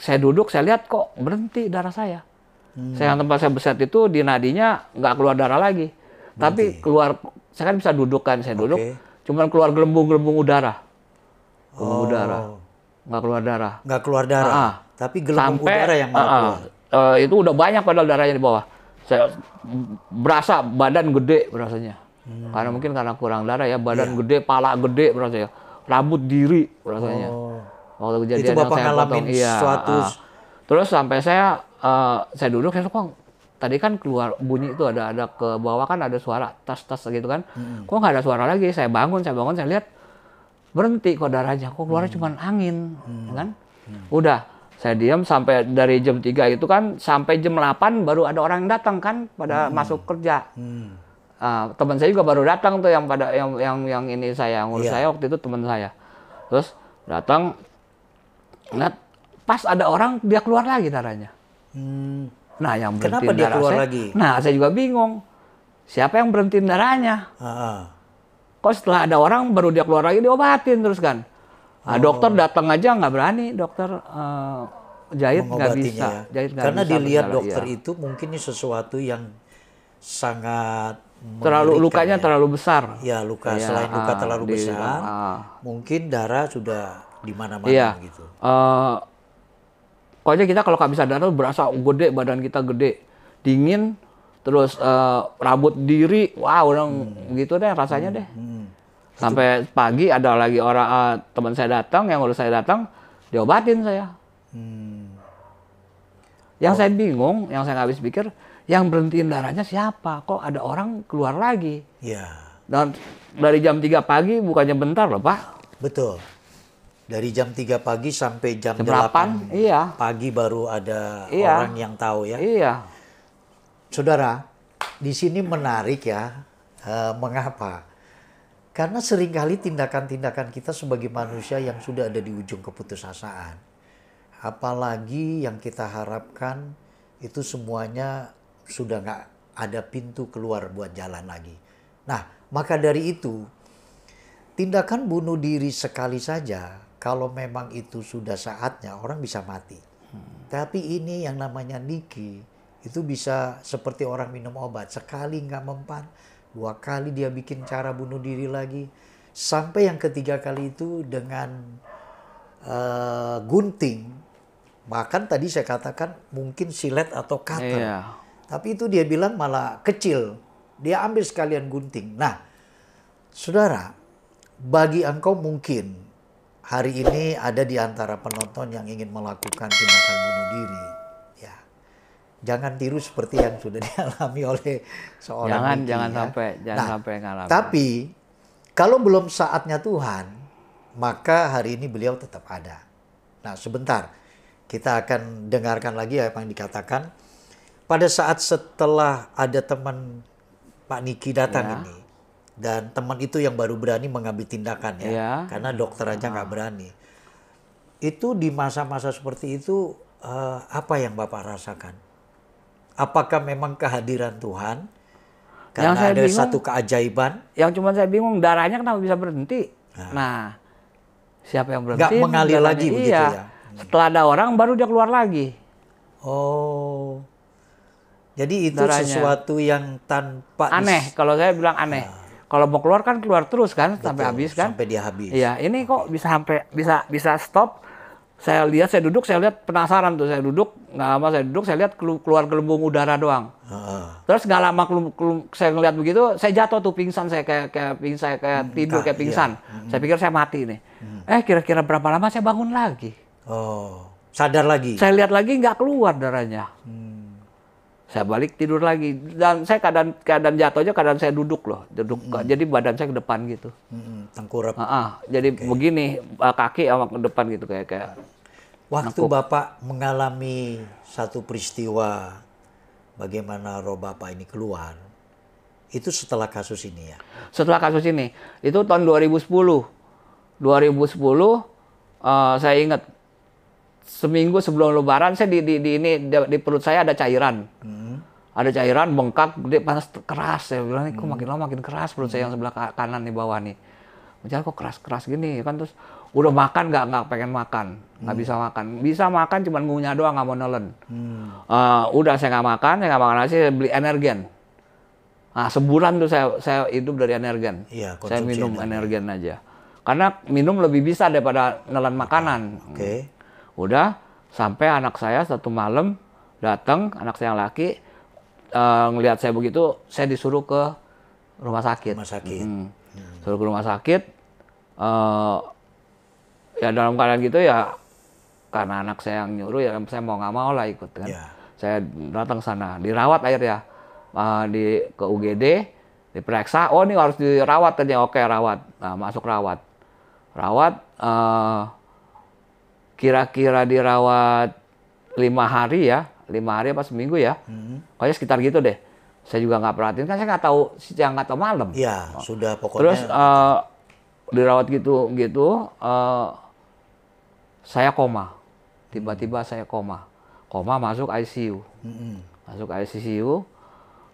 saya duduk saya lihat kok berhenti darah saya hmm. saya tempat saya beset itu di nadinya nggak keluar darah lagi tapi keluar, saya kan bisa duduk kan, saya duduk. Okay. Cuman keluar gelembung-gelembung udara. Gelembung oh. udara. Nggak keluar darah. Nggak keluar darah. -uh. Tapi gelembung sampai, udara yang nggak -uh. keluar. Uh, itu udah banyak padahal darahnya di bawah. Saya berasa badan gede rasanya. Hmm. Karena mungkin karena kurang darah ya, badan yeah. gede, pala gede rasanya. Rambut diri rasanya. Oh. Waktu kejadian itu Bapak yang saya potong. Iya, uh -uh. Terus sampai saya uh, saya duduk saya kok tadi kan keluar bunyi itu ada ada ke bawah kan ada suara tas tas gitu kan hmm. kok nggak ada suara lagi saya bangun saya bangun saya lihat berhenti kok darahnya kok keluar hmm. cuma angin hmm. kan hmm. udah saya diam sampai dari jam 3 itu kan sampai jam 8 baru ada orang yang datang kan pada hmm. masuk kerja hmm. uh, teman saya juga baru datang tuh yang pada yang yang yang ini saya yang ngurus yeah. saya waktu itu teman saya terus datang lihat pas ada orang dia keluar lagi darahnya hmm Nah, yang berhenti Kenapa dia keluar saya, lagi? Nah, saya juga bingung. Siapa yang berhenti darahnya? Uh-huh. Kok setelah ada orang baru dia keluar lagi diobatin terus kan? Nah, oh. dokter datang aja nggak berani, dokter uh, jahit nggak bisa. Ya. Jahit gak Karena bisa dilihat berdarah, dokter iya. itu mungkin ini sesuatu yang sangat terlalu lukanya ya. terlalu besar. Ya, luka ya, selain luka ah, terlalu di, besar, uh, mungkin darah sudah di mana-mana iya. gitu. Uh, Pokoknya kita kalau kehabisan dana berasa gede badan kita gede, dingin, terus uh, rambut diri, wah wow, orang hmm. gitu deh rasanya hmm. deh. Hmm. Sampai pagi ada lagi orang uh, teman saya datang, yang urus saya datang, diobatin saya. Hmm. Yang oh. saya bingung, yang saya nggak habis pikir, yang berhentiin darahnya siapa? Kok ada orang keluar lagi? Iya. Yeah. Dan dari jam 3 pagi bukannya bentar loh, Pak. Betul dari jam 3 pagi sampai jam, jam 8, 8 iya. pagi baru ada iya. orang yang tahu ya. Iya. Saudara, di sini menarik ya. Uh, mengapa? Karena seringkali tindakan-tindakan kita sebagai manusia yang sudah ada di ujung keputusasaan. Apalagi yang kita harapkan itu semuanya sudah nggak ada pintu keluar buat jalan lagi. Nah, maka dari itu, tindakan bunuh diri sekali saja kalau memang itu sudah saatnya orang bisa mati. Hmm. Tapi ini yang namanya niki itu bisa seperti orang minum obat sekali nggak mempan, dua kali dia bikin cara bunuh diri lagi, sampai yang ketiga kali itu dengan uh, gunting. Bahkan tadi saya katakan mungkin silet atau cutter. Yeah. Tapi itu dia bilang malah kecil. Dia ambil sekalian gunting. Nah, saudara, bagi engkau mungkin hari ini ada di antara penonton yang ingin melakukan tindakan bunuh diri. Ya, jangan tiru seperti yang sudah dialami oleh seorang. Jangan, Miki, jangan ya. sampai, jangan nah, sampai ngalamin. Tapi kalau belum saatnya Tuhan, maka hari ini beliau tetap ada. Nah, sebentar kita akan dengarkan lagi apa yang dikatakan pada saat setelah ada teman Pak Niki datang ya. ini dan teman itu yang baru berani mengambil tindakan ya, ya. karena dokter aja nggak ah. berani. Itu di masa-masa seperti itu uh, apa yang bapak rasakan? Apakah memang kehadiran Tuhan? Karena yang saya ada bingung, satu keajaiban. Yang cuma saya bingung darahnya kenapa bisa berhenti? Nah, nah siapa yang berhenti? Gak mengalir lagi iya. begitu ya. Hmm. Setelah ada orang baru dia keluar lagi. Oh. Jadi itu darahnya. sesuatu yang tanpa aneh kalau saya bilang aneh. Nah. Kalau mau keluar kan keluar terus kan Betul, sampai habis kan? Sampai dia habis. Iya, ini kok bisa sampai bisa bisa stop. Saya lihat, saya duduk, saya lihat penasaran tuh. Saya duduk, nggak lama saya duduk, saya lihat keluar gelembung udara doang. Uh. Terus nggak lama kelum, kelum, saya ngeliat begitu, saya jatuh tuh pingsan, saya kayak kayak pingsan, kayak hmm, tidur kayak iya. pingsan. Iya. Saya pikir saya mati nih. Hmm. Eh kira-kira berapa lama saya bangun lagi? Oh, sadar lagi. Saya lihat lagi nggak keluar darahnya. Hmm saya balik tidur lagi dan saya keadaan keadaan jatuhnya keadaan saya duduk loh duduk hmm. jadi badan saya ke depan gitu hmm, tengkurap uh -uh. jadi okay. begini eh, kaki awak ke depan gitu kayak kayak ah. waktu bapak mengalami satu peristiwa bagaimana roh bapak ini keluar itu setelah kasus ini ya setelah kasus ini itu tahun 2010 2010 uh, saya ingat seminggu sebelum lebaran saya di, di, di ini di, di perut saya ada cairan. Hmm. Ada cairan bengkak gede panas keras saya bilang ini kok hmm. makin lama makin keras perut saya yang hmm. sebelah kanan di bawah nih. Macam kok keras-keras gini kan terus udah makan nggak nggak pengen makan nggak hmm. bisa makan bisa makan cuman ngunyah doang nggak mau nelen hmm. uh, udah saya nggak makan saya nggak makan nasi saya beli energen nah sebulan tuh saya saya hidup dari energen ya, saya minum energen. aja karena minum lebih bisa daripada nelen makanan oke okay. Udah sampai anak saya satu malam datang, anak saya yang laki uh, ngelihat saya begitu, saya disuruh ke rumah sakit. Rumah sakit. Hmm. Hmm. Suruh ke rumah sakit. Uh, ya dalam keadaan gitu ya karena anak saya yang nyuruh ya saya mau nggak mau lah ikut kan. Yeah. Saya datang sana, dirawat akhirnya uh, di ke UGD diperiksa oh ini harus dirawat kan oke rawat nah, masuk rawat rawat uh, kira-kira dirawat lima hari ya, lima hari apa seminggu ya. Hmm. Oh sekitar gitu deh. Saya juga nggak perhatiin kan saya nggak tahu siang atau malam. Iya, oh. sudah pokoknya. Terus uh, dirawat gitu gitu uh, saya koma. Tiba-tiba hmm. saya koma. Koma masuk ICU. Hmm. Masuk ICU.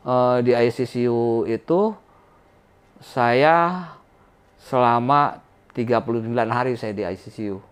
Uh, eh, di ICU itu saya selama 39 hari saya di ICU.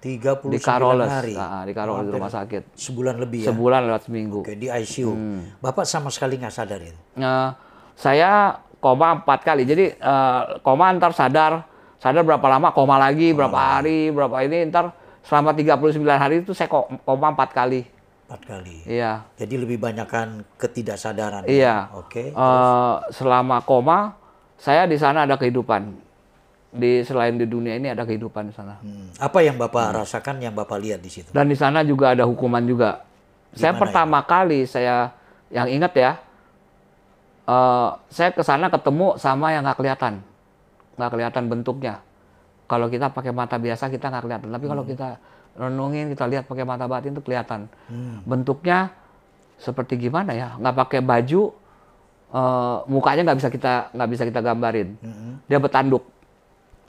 Tiga ah, di Karoles, hari. Nah, di Karoles di rumah sakit. Sebulan lebih ya. Sebulan lewat seminggu. Oke, di ICU. Hmm. Bapak sama sekali nggak sadar itu. Uh, nah, saya koma empat kali. Jadi uh, koma ntar sadar, sadar berapa lama koma lagi, koma berapa hari, berapa ini ntar selama tiga puluh sembilan hari itu saya koma empat kali. Empat kali. Iya. Jadi lebih banyak kan ketidaksadaran. Ya? Iya. Ya? Oke. Okay, uh, eh, selama koma saya di sana ada kehidupan di selain di dunia ini ada kehidupan di sana. Hmm. Apa yang Bapak hmm. rasakan yang Bapak lihat di situ? Dan di sana juga ada hukuman juga. Gimana saya pertama itu? kali saya yang ingat ya, uh, saya ke sana ketemu sama yang nggak kelihatan. Nggak kelihatan bentuknya. Kalau kita pakai mata biasa kita nggak kelihatan, tapi hmm. kalau kita renungin, kita lihat pakai mata batin itu kelihatan. Hmm. Bentuknya seperti gimana ya? Nggak pakai baju, uh, mukanya nggak bisa kita nggak bisa kita gambarin. Hmm. Dia bertanduk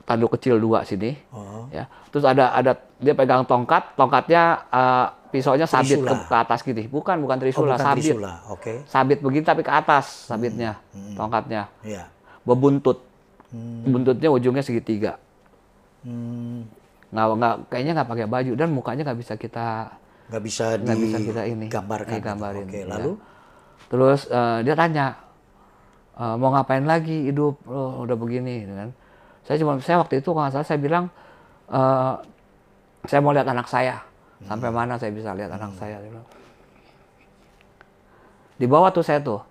tanduk kecil dua sini. Oh. Ya. Terus ada ada dia pegang tongkat, tongkatnya uh, pisaunya sabit ke, ke atas gitu. Bukan bukan oh, trisula, oh, bukan sabit. Trisula. Okay. Sabit begini tapi ke atas hmm. sabitnya, hmm. hmm. tongkatnya. Yeah. Bebuntut. Hmm. Buntutnya ujungnya segitiga. Hmm. Nggak, nggak kayaknya nggak pakai baju dan mukanya nggak bisa kita nggak bisa nggak bisa kita ini gambarkan. Gitu. Digambarin, okay. Ya. lalu terus uh, dia tanya uh, mau ngapain lagi hidup oh, udah begini gitu kan saya cuma saya waktu itu kalau nggak salah saya bilang e, saya mau lihat anak saya sampai hmm. mana saya bisa lihat hmm. anak saya di bawah tuh saya tuh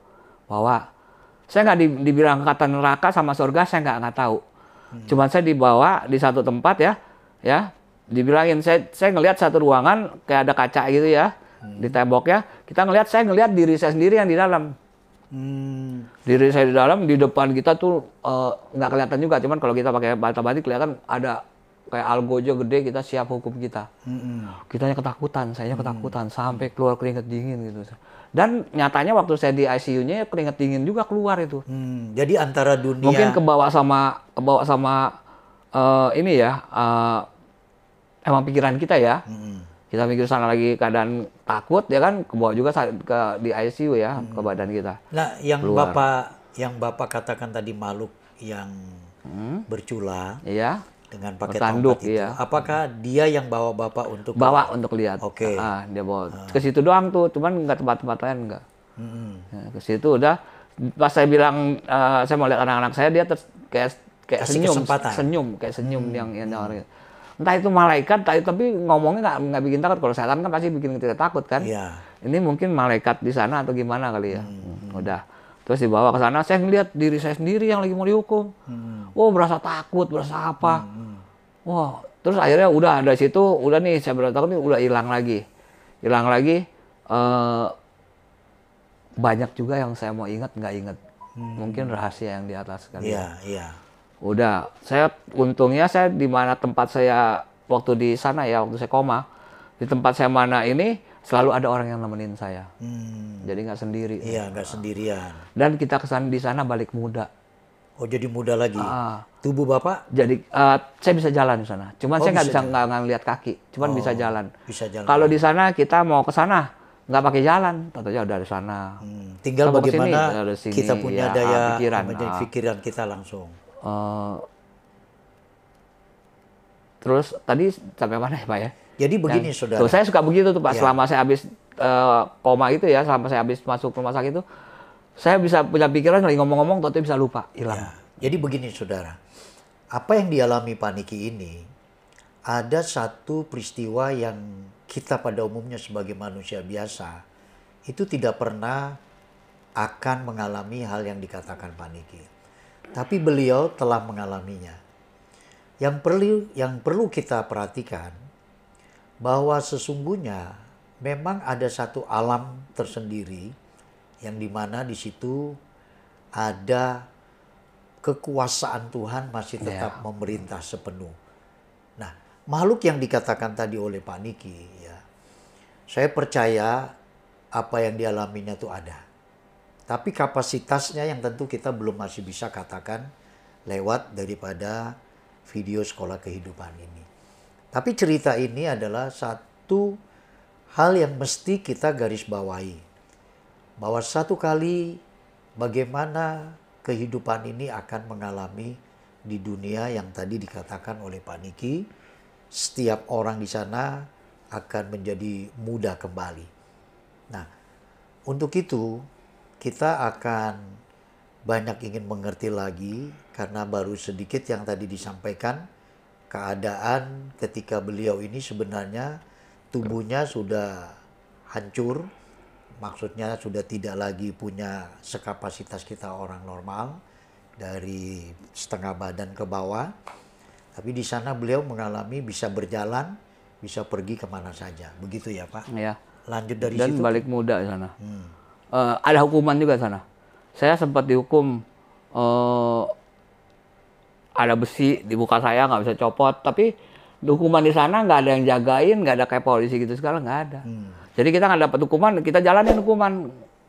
bahwa saya nggak dibilang kata neraka sama surga saya nggak nggak tahu hmm. cuman saya dibawa di satu tempat ya ya dibilangin saya saya ngelihat satu ruangan kayak ada kaca gitu ya hmm. di ya kita ngelihat saya ngelihat diri saya sendiri yang di dalam hmm diri saya di dalam di depan kita tuh eh, nggak uh, kelihatan juga cuman kalau kita pakai mata batik kelihatan ada kayak algojo gede kita siap hukum kita mm-hmm. kita ketakutan saya mm-hmm. ketakutan sampai keluar keringat dingin gitu dan nyatanya waktu saya di ICU-nya keringat dingin juga keluar itu mm, jadi antara dunia mungkin kebawa sama kebawa sama uh, ini ya uh, emang pikiran kita ya mm-hmm kita mikir sana lagi keadaan takut ya kan kebawa juga ke di ICU ya hmm. ke badan kita. Nah, yang Keluar. Bapak yang Bapak katakan tadi makhluk yang hmm. bercula iya. dengan pakai tanduk itu. Iya. Apakah hmm. dia yang bawa Bapak untuk bawa, ke... untuk lihat. Oke. Okay. Ah, ah, dia bawa. Ah. Ke situ doang tuh, cuman nggak tempat-tempat lain enggak. Hmm. Nah, ke situ udah pas saya bilang uh, saya mau lihat anak-anak saya dia ter, kayak kayak Kasih senyum, kesempatan. senyum kayak senyum hmm. yang yang hmm entah itu malaikat, entah tapi ngomongnya nggak nggak bikin takut. Kalau setan kan pasti bikin kita takut kan. Iya. Ini mungkin malaikat di sana atau gimana kali ya. Hmm. hmm, hmm. Udah. Terus dibawa ke sana, saya ngeliat diri saya sendiri yang lagi mau dihukum. Hmm. Wow, berasa takut, berasa apa. Hmm. hmm. Wow. Terus akhirnya udah ada situ, udah nih saya berasa takut udah hilang lagi. Hilang lagi. Uh, banyak juga yang saya mau ingat nggak ingat. Hmm. Mungkin rahasia yang di atas kan. Ya. Iya, iya udah saya untungnya saya di mana tempat saya waktu di sana ya waktu saya koma di tempat saya mana ini selalu ada orang yang nemenin saya hmm. jadi nggak sendiri iya nggak sendirian dan kita kesan di sana balik muda oh jadi muda lagi uh, tubuh bapak jadi uh, saya bisa jalan di sana cuman oh, saya nggak bisa nggak ngelihat kaki cuman oh, bisa jalan bisa jalan kalau di sana kita mau ke sana nggak pakai jalan, tentunya udah ada sana. Hmm, tinggal Sama bagaimana sini, kita punya ya, daya ah, pikiran, ah. pikiran kita langsung. Uh, terus tadi sampai mana ya Pak ya? Jadi begini Dan, saudara. saya suka begitu tuh Pak. Ya. Selama saya habis uh, koma itu ya, selama saya habis masuk rumah sakit itu, saya bisa punya pikiran lagi ngomong-ngomong, tapi bisa lupa hilang. Ya. Jadi begini saudara, apa yang dialami Paniki ini ada satu peristiwa yang kita pada umumnya sebagai manusia biasa itu tidak pernah akan mengalami hal yang dikatakan Paniki tapi beliau telah mengalaminya. Yang perlu yang perlu kita perhatikan bahwa sesungguhnya memang ada satu alam tersendiri yang mana di situ ada kekuasaan Tuhan masih tetap yeah. memerintah sepenuh. Nah, makhluk yang dikatakan tadi oleh Pak Niki ya. Saya percaya apa yang dialaminya itu ada tapi kapasitasnya yang tentu kita belum masih bisa katakan lewat daripada video sekolah kehidupan ini. Tapi cerita ini adalah satu hal yang mesti kita garis bawahi. Bahwa satu kali bagaimana kehidupan ini akan mengalami di dunia yang tadi dikatakan oleh Pak Niki, setiap orang di sana akan menjadi muda kembali. Nah, untuk itu kita akan banyak ingin mengerti lagi karena baru sedikit yang tadi disampaikan keadaan ketika beliau ini sebenarnya tubuhnya sudah hancur maksudnya sudah tidak lagi punya sekapasitas kita orang normal dari setengah badan ke bawah tapi di sana beliau mengalami bisa berjalan bisa pergi kemana saja begitu ya pak ya. lanjut dari dan situ dan balik muda sana hmm uh, ada hukuman juga sana. Saya sempat dihukum uh, ada besi di muka saya nggak bisa copot, tapi hukuman di sana nggak ada yang jagain, nggak ada kayak polisi gitu segala nggak ada. Hmm. Jadi kita nggak dapat hukuman, kita jalanin hukuman.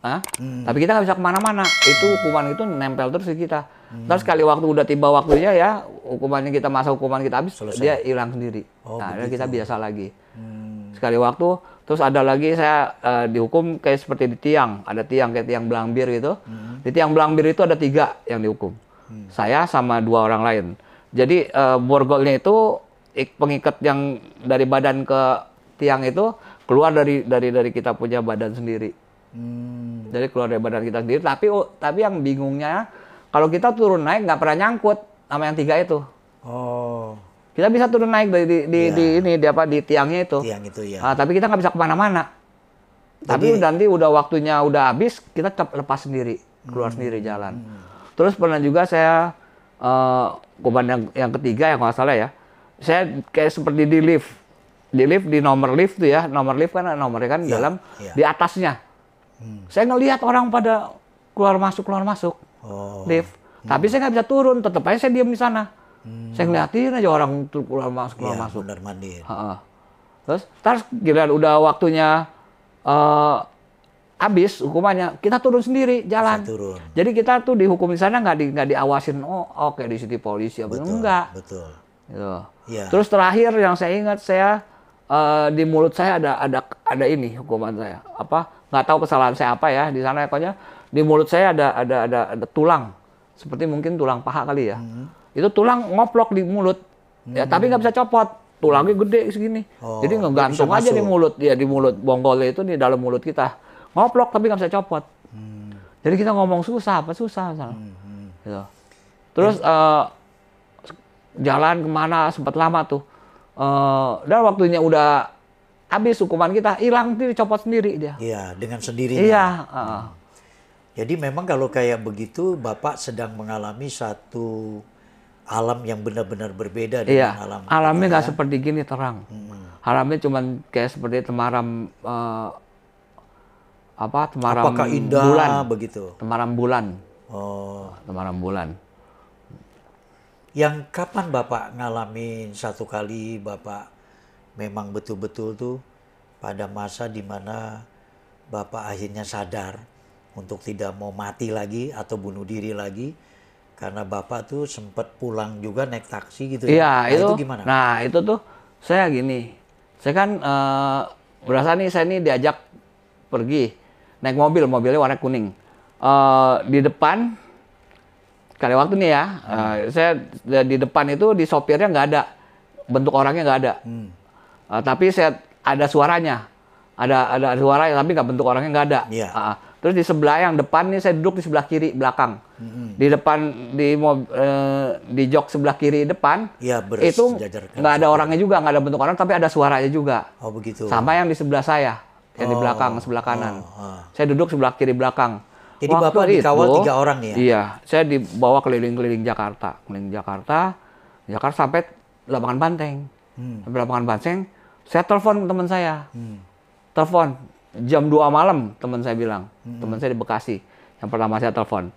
Hah? Hmm. Tapi kita nggak bisa kemana-mana. Itu hukuman itu nempel terus di kita. Hmm. Terus sekali waktu udah tiba waktunya ya, hukumannya kita masa hukuman kita habis, Selesai. dia hilang sendiri. Oh, nah, kita biasa lagi. Hmm. Sekali waktu Terus ada lagi saya uh, dihukum kayak seperti di tiang, ada tiang kayak tiang belambir gitu. Hmm. Di tiang bir itu ada tiga yang dihukum, hmm. saya sama dua orang lain. Jadi uh, borgolnya itu pengikat yang dari badan ke tiang itu keluar dari dari dari kita punya badan sendiri. Hmm. Jadi keluar dari badan kita sendiri. Tapi oh, tapi yang bingungnya kalau kita turun naik nggak pernah nyangkut sama yang tiga itu. Oh. Kita bisa turun naik dari di, di, ya. di iya. ini di apa di tiangnya itu. Tiang itu ya. Nah, tapi kita nggak bisa kemana-mana. Tapi nanti udah waktunya udah habis, kita lepas sendiri, keluar hmm. sendiri jalan. Hmm. Terus pernah juga saya uh, yang, yang ketiga yang nggak salah ya, saya kayak seperti di lift, di lift di nomor lift tuh ya, nomor lift kan nomornya kan ya. dalam ya. di atasnya. Hmm. Saya ngelihat orang pada keluar masuk keluar masuk oh. lift, hmm. tapi saya nggak bisa turun, tetap aja saya diam di sana. Hmm. Saya ngeliatin aja orang keluar iya, masuk keluar ya, masuk. Benar mandir. Ha -ha. Terus, terus giliran udah waktunya uh, habis hukumannya, kita turun sendiri jalan. turun. Jadi kita tuh dihukum di sana nggak di nggak diawasin. Oh, oke okay, di situ polisi apa betul, enggak. Betul. Gitu. Ya. Terus terakhir yang saya ingat saya uh, di mulut saya ada ada ada ini hukuman saya. Apa? Nggak tahu kesalahan saya apa ya di sana pokoknya di mulut saya ada ada ada ada tulang. Seperti mungkin tulang paha kali ya. Hmm itu tulang ngoplok di mulut ya, hmm. ya tapi nggak bisa copot tulangnya gede segini oh, jadi ngegantung aja di mulut ya di mulut bonggolnya itu di dalam mulut kita ngoplok tapi nggak bisa copot hmm. jadi kita ngomong susah apa susah misalnya hmm, hmm. gitu. terus hmm. uh, jalan kemana sempat lama tuh uh, dan waktunya udah habis hukuman kita hilang sendiri copot sendiri dia iya dengan sendiri iya uh. hmm. jadi memang kalau kayak begitu bapak sedang mengalami satu alam yang benar-benar berbeda dengan iya, alam. Alamnya nggak ya. seperti gini terang. Hmm. Alamnya cuma kayak seperti temaram uh, apa temaram Apakah indah bulan begitu. Temaram bulan. Oh, temaram bulan. Yang kapan Bapak ngalamin satu kali Bapak memang betul-betul tuh pada masa dimana Bapak akhirnya sadar untuk tidak mau mati lagi atau bunuh diri lagi karena bapak tuh sempat pulang juga naik taksi gitu ya. Iya, nah, itu, itu gimana? Nah, itu tuh saya gini. Saya kan uh, berasa nih saya nih diajak pergi naik mobil, mobilnya warna kuning. Uh, di depan kali waktu nih ya, hmm. uh, saya di depan itu di sopirnya nggak ada, bentuk orangnya nggak ada. Hmm. Uh, tapi saya ada suaranya, ada ada suara tapi nggak bentuk orangnya nggak ada. Yeah. Iya. Uh, ah. Terus di sebelah yang depan nih saya duduk di sebelah kiri belakang. Hmm. Di depan di mob, e, di jok sebelah kiri depan. Ya, beres, itu nggak ada orangnya juga, nggak ada bentuk orang, tapi ada suaranya juga. Oh begitu. Sama yang di sebelah saya, yang oh. di belakang sebelah kanan. Oh, oh. Saya duduk sebelah kiri belakang. Jadi Waktu bapak dikawal itu, tiga orang ya? Iya, saya dibawa keliling-keliling Jakarta, keliling Jakarta, Jakarta sampai lapangan banteng. Hmm. Sampai lapangan banteng, saya telepon teman saya. Hmm. Telepon, jam 2 malam teman saya bilang hmm. teman saya di Bekasi yang pertama saya telepon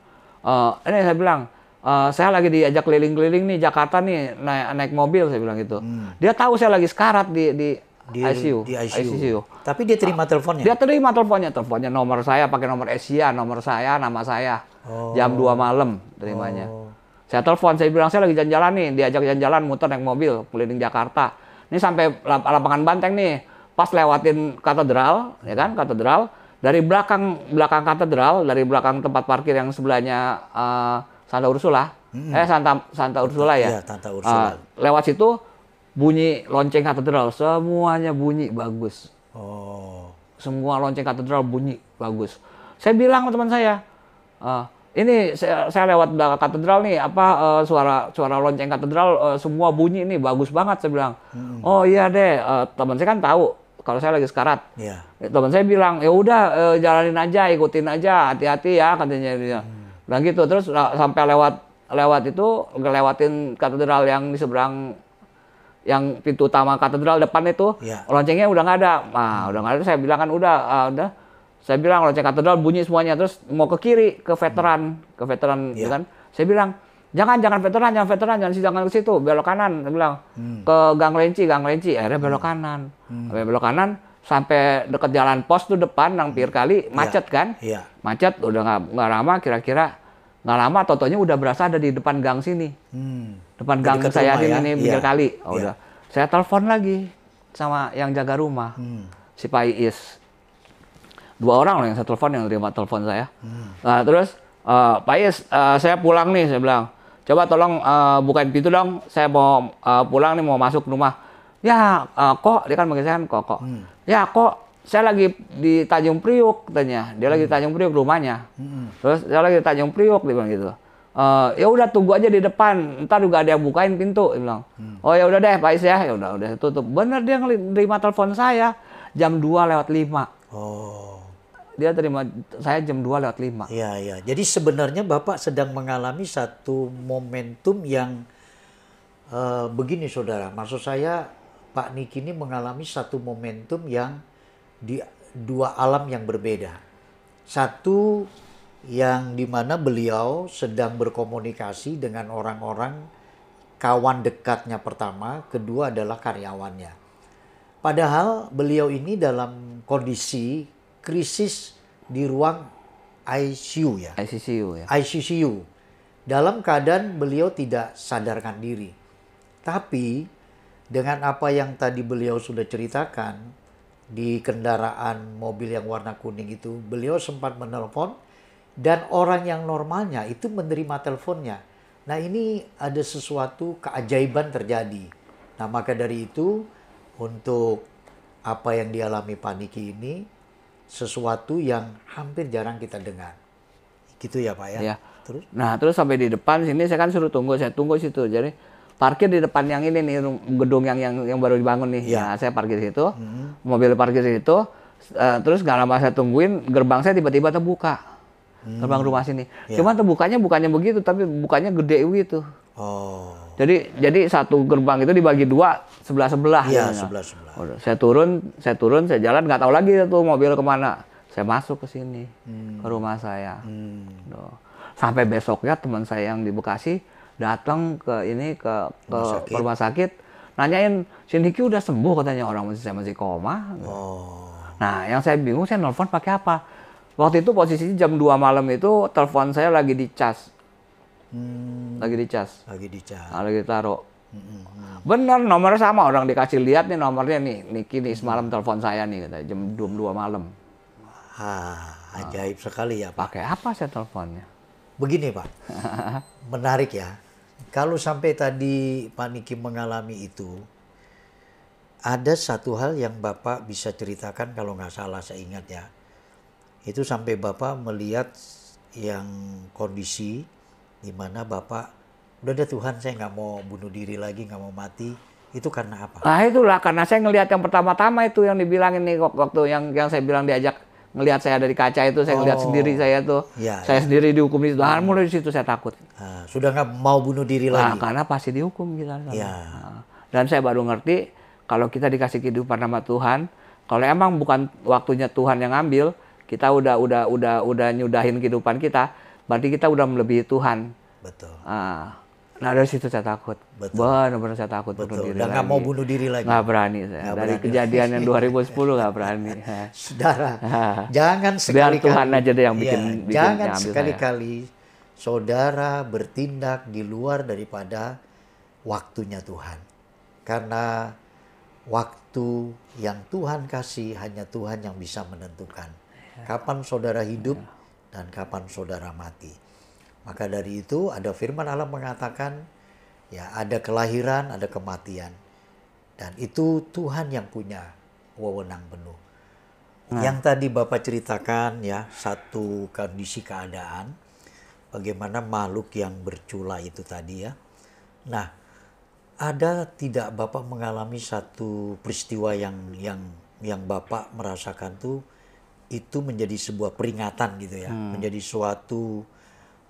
uh, ini saya bilang uh, saya lagi diajak keliling-keliling nih Jakarta nih naik naik mobil saya bilang gitu hmm. dia tahu saya lagi sekarat di di di ICU. di ICU. ICU. Tapi dia terima ah, teleponnya. Dia terima teleponnya, teleponnya nomor saya pakai nomor Asia, nomor saya, nama saya. Oh. Jam 2 malam terimanya. Oh. Saya telepon, saya bilang saya lagi jalan-jalan nih, diajak jalan-jalan muter naik mobil keliling Jakarta. Ini sampai lapangan Banteng nih pas lewatin katedral ya kan katedral dari belakang belakang katedral dari belakang tempat parkir yang sebelahnya uh, Santa Ursula hmm. eh Santa Santa Ursula ya, ya Santa Ursula. Uh, lewat situ bunyi lonceng katedral semuanya bunyi bagus oh semua lonceng katedral bunyi bagus saya bilang teman saya uh, ini saya, saya lewat belakang katedral nih apa uh, suara suara lonceng katedral uh, semua bunyi nih bagus banget saya bilang hmm. oh iya deh uh, teman saya kan tahu kalau saya lagi sekarat. Yeah. Teman saya bilang, ya udah e, jalanin aja, ikutin aja, hati-hati ya katanya dia. Hmm. Dan gitu terus eh, sampai lewat lewat itu ngelewatin katedral yang di seberang yang pintu utama katedral depan itu yeah. loncengnya udah nggak ada. Nah, hmm. udah nggak ada. Saya bilang kan udah, uh, udah. Saya bilang lonceng katedral bunyi semuanya. Terus mau ke kiri ke veteran, hmm. ke veteran, yeah. Gitu kan? Saya bilang jangan jangan veteran jangan veteran jangan jangan ke situ belok kanan dia bilang hmm. ke gang lenci gang lenci akhirnya belok hmm. kanan hmm. belok kanan sampai dekat jalan pos tuh depan nampir hmm. kali iya. macet kan yeah. macet udah nggak lama kira-kira nggak lama totonya udah berasa ada di depan gang sini hmm. depan gang saya ya? ini iya. pinggir yeah. kali oh, yeah. udah saya telepon lagi sama yang jaga rumah hmm. si Pak Iis dua orang loh yang saya telepon yang terima telepon saya hmm. nah, terus uh, Pak Iis uh, saya pulang nih saya bilang coba tolong uh, bukain pintu dong, saya mau uh, pulang nih mau masuk rumah. Ya uh, kok, dia kan manggil saya kan, kok kok. Hmm. Ya kok, saya lagi di Tanjung Priuk katanya, dia hmm. lagi di hmm. Tanjung Priuk rumahnya. Hmm. Terus saya lagi di Tanjung Priuk dia bilang gitu. Uh, ya udah tunggu aja di depan, ntar juga ada yang bukain pintu, dia bilang. Hmm. Oh ya udah deh, Pak ya, ya udah udah tutup. Bener dia Dari telepon saya jam 2 lewat 5. Oh dia terima saya jam 2 lewat 5. Iya, iya. Jadi sebenarnya Bapak sedang mengalami satu momentum yang uh, begini Saudara. Maksud saya Pak Niki ini mengalami satu momentum yang di dua alam yang berbeda. Satu yang di mana beliau sedang berkomunikasi dengan orang-orang kawan dekatnya pertama, kedua adalah karyawannya. Padahal beliau ini dalam kondisi krisis di ruang ICU ya. ICU ya. ICU. Dalam keadaan beliau tidak sadarkan diri. Tapi dengan apa yang tadi beliau sudah ceritakan di kendaraan mobil yang warna kuning itu, beliau sempat menelpon dan orang yang normalnya itu menerima teleponnya. Nah ini ada sesuatu keajaiban terjadi. Nah maka dari itu untuk apa yang dialami Paniki ini sesuatu yang hampir jarang kita dengar. Gitu ya Pak ya? ya. Terus? Nah terus sampai di depan sini saya kan suruh tunggu, saya tunggu situ. Jadi parkir di depan yang ini nih gedung yang yang yang baru dibangun nih. Ya. Nah, saya parkir situ, hmm. mobil parkir di situ. Uh, terus nggak lama saya tungguin gerbang saya tiba-tiba terbuka. Hmm. Gerbang rumah sini. Ya. Cuma terbukanya bukannya begitu, tapi bukannya gede gitu. Oh. Jadi ya. jadi satu gerbang itu dibagi dua sebelah sebelah. Iya sebelah sebelah. Saya turun, saya turun, saya jalan nggak tahu lagi tuh mobil kemana. Saya masuk ke sini hmm. ke rumah saya. Hmm. Duh. Sampai besoknya teman saya yang di Bekasi datang ke ini ke ke rumah sakit, rumah sakit nanyain Shinhiki udah sembuh katanya orang masih saya masih koma. Oh. Nah yang saya bingung saya nelfon pakai apa? Waktu itu posisinya jam 2 malam itu telepon saya lagi dicas Hmm. Lagi dicas. Lagi dicas. Nah, lagi taruh. Hmm, hmm, hmm. Bener nomor sama orang dikasih lihat nih nomornya nih Niki nih hmm. semalam telepon saya nih kata jam dua malam. Ah, ajaib nah. sekali ya Pakai apa saya teleponnya? Begini Pak, menarik ya. Kalau sampai tadi Pak Niki mengalami itu, ada satu hal yang Bapak bisa ceritakan kalau nggak salah saya ingat ya. Itu sampai Bapak melihat yang kondisi dimana bapak udah deh Tuhan saya nggak mau bunuh diri lagi nggak mau mati itu karena apa? Nah itulah karena saya ngelihat yang pertama-tama itu yang dibilangin nih waktu yang yang saya bilang diajak ngelihat saya dari kaca itu saya ngelihat oh. sendiri saya tuh ya, saya ya. sendiri dihukum di Tuhan nah, hmm. mulai di situ saya takut nah, sudah nggak mau bunuh diri nah, lagi karena pasti dihukum gitu. ya. nah, dan saya baru ngerti kalau kita dikasih kehidupan nama Tuhan kalau emang bukan waktunya Tuhan yang ambil kita udah udah udah udah nyudahin kehidupan kita berarti kita udah melebihi Tuhan. Betul. Ah. nah dari situ saya takut. Benar-benar saya takut Betul. bunuh diri Dan nggak mau bunuh diri lagi. Nggak berani saya. Gak dari berani. kejadian yang 2010 nggak berani. Saudara, jangan sekali-kali. Biar Tuhan aja deh yang bikin. Ya, bikin jangan sekali-kali saudara bertindak di luar daripada waktunya Tuhan. Karena waktu yang Tuhan kasih hanya Tuhan yang bisa menentukan. Iya. Kapan saudara hidup, iya dan kapan saudara mati. Maka dari itu ada firman Allah mengatakan ya ada kelahiran, ada kematian. Dan itu Tuhan yang punya wewenang penuh. Nah. Yang tadi Bapak ceritakan ya satu kondisi keadaan bagaimana makhluk yang bercula itu tadi ya. Nah, ada tidak Bapak mengalami satu peristiwa yang yang yang Bapak merasakan tuh itu menjadi sebuah peringatan gitu ya, hmm. menjadi suatu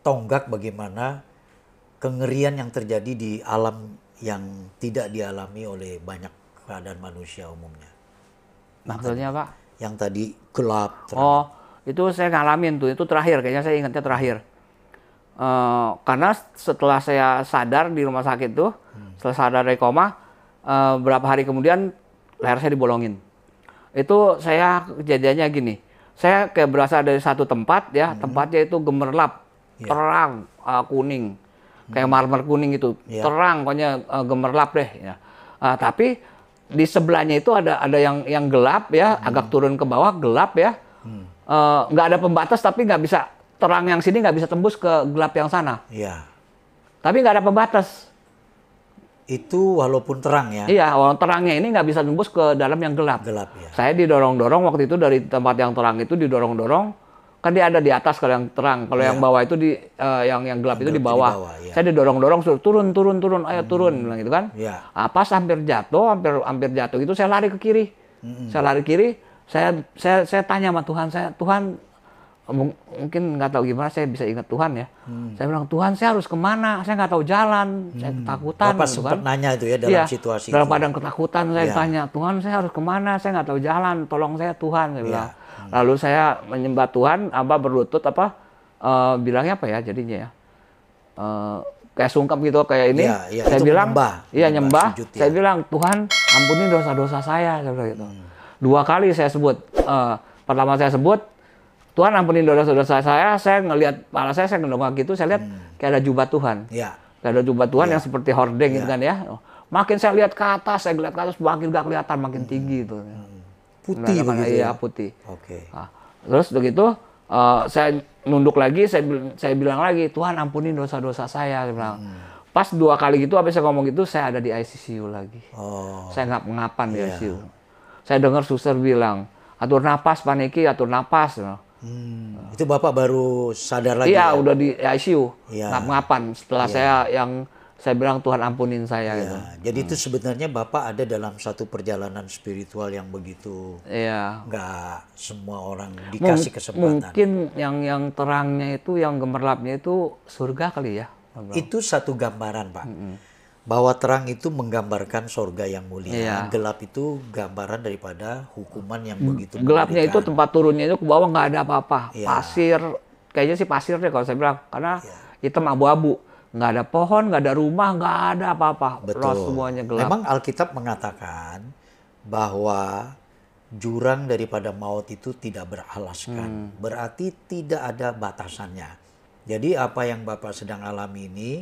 tonggak bagaimana kengerian yang terjadi di alam yang tidak dialami oleh banyak keadaan manusia umumnya. Maksudnya Pak? Yang tadi gelap. Terang. Oh, itu saya ngalamin tuh, itu terakhir kayaknya saya ingatnya terakhir. Uh, karena setelah saya sadar di rumah sakit tuh, hmm. setelah sadar dari koma, uh, eh, berapa hari kemudian leher saya dibolongin. Itu saya kejadiannya gini, saya kayak berasal dari satu tempat ya, hmm. tempatnya itu gemerlap, yeah. terang uh, kuning, hmm. kayak mm-hmm. marmer kuning itu, yeah. terang pokoknya uh, gemerlap deh. Ya. Uh, tapi di sebelahnya itu ada ada yang yang gelap ya, hmm. agak turun ke bawah gelap ya, nggak hmm. uh, ada pembatas tapi nggak bisa terang yang sini nggak bisa tembus ke gelap yang sana. Yeah. Tapi nggak ada pembatas itu walaupun terang ya. Iya, walaupun terangnya ini nggak bisa nembus ke dalam yang gelap. Gelap ya. Saya didorong-dorong waktu itu dari tempat yang terang itu didorong-dorong, kan dia ada di atas kalau yang terang, kalau ya. yang iya. bawah itu di uh, yang yang gelap, gelap itu di bawah. Di bawah ya. Saya didorong-dorong suruh turun turun turun, ayo hmm. turun bilang gitu kan. Ya. Nah, pas hampir jatuh, hampir hampir jatuh itu saya lari ke kiri. Hmm. Saya lari ke kiri, saya saya saya tanya sama Tuhan, saya Tuhan mungkin nggak tahu gimana saya bisa ingat Tuhan ya. Hmm. Saya bilang Tuhan saya harus kemana? Saya nggak tahu jalan, hmm. saya ketakutan. Bapak gitu kan. nanya itu ya dalam ya, situasi dalam keadaan ketakutan saya ya. tanya Tuhan saya harus kemana? Saya nggak tahu jalan, tolong saya Tuhan. Saya Ya. Lalu saya menyembah Tuhan, apa berlutut apa uh, bilangnya apa ya jadinya ya. Uh, kayak sungkem gitu kayak ini. Ya, ya, saya bilang, nyembah. iya nyembah. Sujud, ya. Saya bilang Tuhan ampuni dosa-dosa saya. Saya bilang gitu. Hmm. Dua kali saya sebut. Uh, pertama saya sebut Tuhan ampunin dosa-dosa saya, saya ngelihat pala saya, saya ngedongak gitu, saya lihat hmm. kayak ada jubah Tuhan. Ya. Kayak ada jubah Tuhan ya. yang seperti hording gitu ya. gitu kan ya. Makin saya lihat ke atas, saya lihat ke atas, makin gak kelihatan, makin hmm. tinggi itu. Hmm. Putih nah, begitu iya, ya? putih. Oke. Okay. Nah, terus begitu, uh, eh, saya nunduk lagi, saya, saya bilang lagi, Tuhan ampunin dosa-dosa saya. Saya bilang, hmm. Pas dua kali gitu, habis saya ngomong gitu, saya ada di ICU lagi. Oh. Saya nggak mengapan yeah. di ICU. Iya. Saya dengar suster bilang, atur nafas paniki, atur nafas. Nah gitu. Hmm. Itu bapak baru sadar lagi. Iya, ya? udah di ICU. Ya. Nggak mengapan setelah ya. saya yang saya bilang Tuhan ampunin saya. Ya. Gitu. Jadi hmm. itu sebenarnya bapak ada dalam satu perjalanan spiritual yang begitu. Iya. Gak semua orang dikasih Mung kesempatan. Mungkin yang yang terangnya itu, yang gemerlapnya itu surga kali ya. Itu satu gambaran pak. Hmm bahwa terang itu menggambarkan sorga yang mulia, iya. gelap itu gambaran daripada hukuman yang begitu. Gelapnya mengerikan. itu tempat turunnya itu ke bawah nggak ada apa-apa, iya. pasir, kayaknya sih pasir deh kalau saya bilang, karena iya. hitam abu-abu, nggak ada pohon, nggak ada rumah, nggak ada apa-apa, betul semuanya gelap. Memang Alkitab mengatakan bahwa jurang daripada maut itu tidak beralaskan, hmm. berarti tidak ada batasannya. Jadi apa yang Bapak sedang alami ini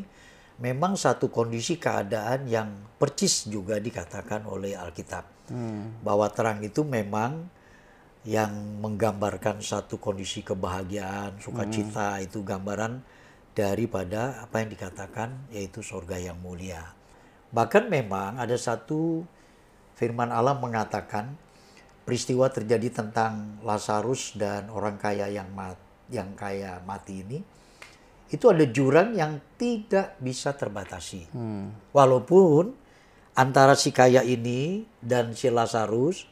memang satu kondisi keadaan yang percis juga dikatakan oleh Alkitab hmm. bahwa terang itu memang yang menggambarkan satu kondisi kebahagiaan sukacita hmm. itu gambaran daripada apa yang dikatakan yaitu sorga yang mulia bahkan memang ada satu firman Allah mengatakan peristiwa terjadi tentang Lazarus dan orang kaya yang mat, yang kaya mati ini itu ada jurang yang tidak bisa terbatasi. Hmm. Walaupun antara si kaya ini dan si Lazarus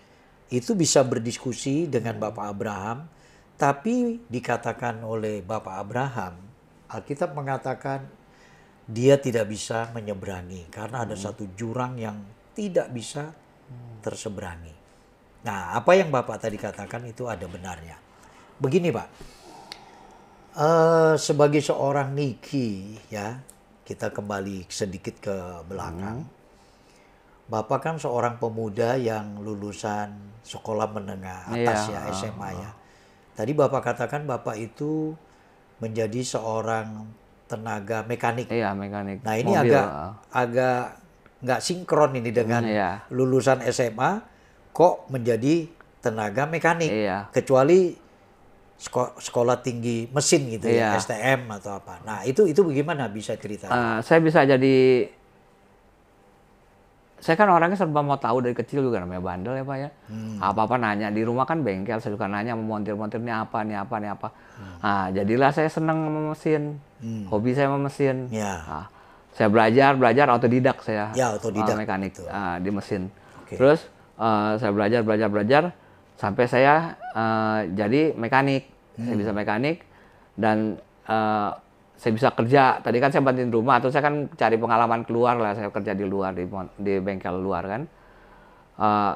itu bisa berdiskusi dengan hmm. Bapak Abraham, tapi dikatakan oleh Bapak Abraham, Alkitab mengatakan dia tidak bisa menyeberangi karena ada hmm. satu jurang yang tidak bisa hmm. terseberangi. Nah, apa yang Bapak tadi katakan itu ada benarnya. Begini, Pak Uh, sebagai seorang Niki ya, kita kembali sedikit ke belakang. Hmm. Bapak kan seorang pemuda yang lulusan sekolah menengah iya, atas yeah. ya SMA ya. Tadi Bapak katakan Bapak itu menjadi seorang tenaga mekanik. Iya, yeah, mekanik. Nah, ini Mobil. agak agak nggak sinkron ini dengan yeah. lulusan SMA kok menjadi tenaga mekanik. Iya. Kecuali sekolah tinggi mesin gitu yeah. ya iya. STM atau apa. Nah itu itu bagaimana bisa cerita? Uh, saya bisa jadi saya kan orangnya serba mau tahu dari kecil juga namanya bandel ya pak ya hmm. apa apa nanya di rumah kan bengkel saya suka nanya mau montir montir ini apa ini apa ini apa hmm. nah jadilah saya senang sama mesin hmm. hobi saya sama mesin Ya. nah, saya belajar belajar otodidak saya ya, otodidak. Uh, ah, mekanik uh, di mesin okay. terus uh, saya belajar belajar belajar sampai saya uh, jadi mekanik hmm. saya bisa hmm. mekanik dan uh, saya bisa kerja tadi kan saya bantuin rumah terus saya kan cari pengalaman keluar lah saya kerja di luar di, di bengkel luar kan uh,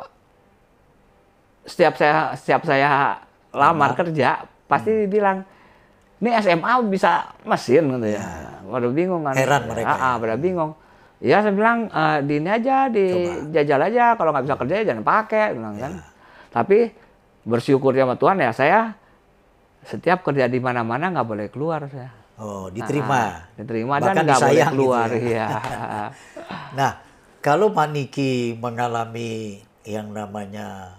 setiap saya setiap saya lamar kerja pasti hmm. dibilang ini SMA bisa mesin gitu ya, ya. bingung kan heran ya, mereka ah, ah pada bingung ya saya bilang uh, di ini aja di Coba. jajal aja kalau nggak bisa kerja jangan pakai bilang ya. kan tapi bersyukurnya sama Tuhan ya saya setiap kerja di mana-mana nggak boleh keluar saya. Oh, diterima. Nah, diterima Bahkan dan nggak boleh gitu keluar. Gitu ya. ya. nah, kalau Maniki mengalami yang namanya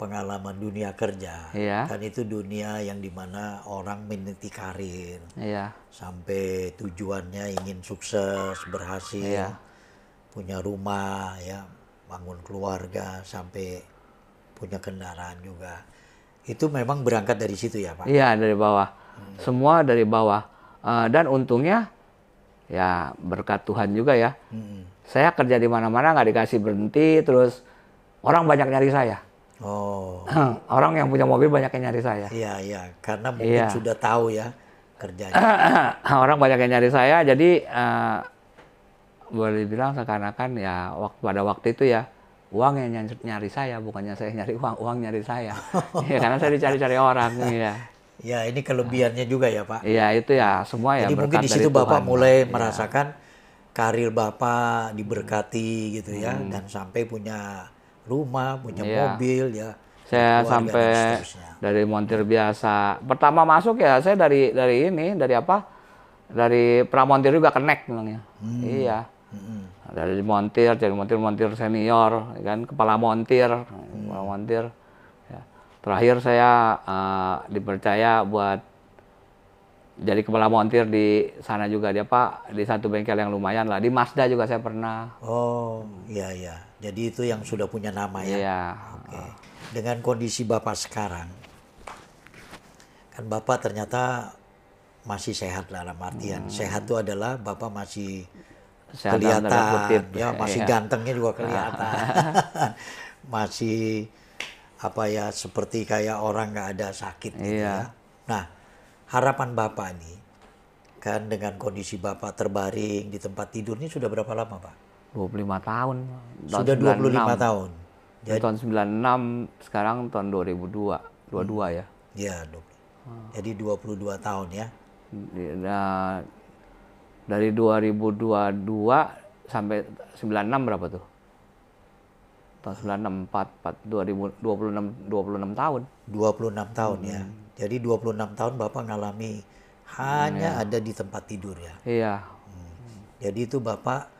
pengalaman dunia kerja, ya. kan itu dunia yang dimana orang meniti karir, ya. sampai tujuannya ingin sukses, berhasil, ya. punya rumah, ya bangun keluarga, sampai punya kendaraan juga. Itu memang berangkat dari situ ya Pak? Iya dari bawah. Hmm. Semua dari bawah. Uh, dan untungnya ya berkat Tuhan juga ya. Hmm. Saya kerja di mana-mana nggak dikasih berhenti terus orang banyak nyari saya. Oh. orang yang punya mobil banyak yang nyari saya. Iya iya karena iya. mungkin iya. sudah tahu ya kerjanya. orang banyak yang nyari saya jadi uh, boleh dibilang seakan-akan ya waktu pada waktu itu ya uang yang nyari, saya bukannya saya nyari uang uang nyari saya ya, karena saya dicari-cari orang ya ya ini kelebihannya juga ya pak iya itu ya semua ya jadi mungkin di situ bapak Tuhan. mulai ya. merasakan karir bapak diberkati gitu ya hmm. dan sampai punya rumah punya ya. mobil ya saya sampai dari montir biasa pertama masuk ya saya dari dari ini dari apa dari pramontir juga kenek bilangnya hmm. iya hmm dari montir jadi montir montir senior ya kan kepala montir hmm. kepala montir ya. terakhir saya uh, dipercaya buat jadi kepala montir di sana juga dia pak di satu bengkel yang lumayan lah di Mazda juga saya pernah oh iya iya jadi itu yang sudah punya nama ya iya. oke okay. dengan kondisi bapak sekarang kan bapak ternyata masih sehat lah dalam artian hmm. sehat itu adalah bapak masih Sehatan kelihatan kutip. ya iya. masih ya. gantengnya juga kelihatan masih apa ya seperti kayak orang nggak ada sakit gitu iya. gitu ya nah harapan bapak nih kan dengan kondisi bapak terbaring di tempat tidur ini sudah berapa lama pak 25 tahun, tahun sudah 25 tahun jadi tahun 96 sekarang tahun 2002 22 hmm. ya iya 20. jadi 22 tahun ya nah, dari 2022 sampai 96 berapa tuh? Tahun 96 4 4 2000, 26 26 tahun. 26 tahun ya. hmm. ya. Jadi 26 tahun Bapak ngalami hanya hmm, ya. ada di tempat tidur ya. Iya. Hmm. Jadi itu Bapak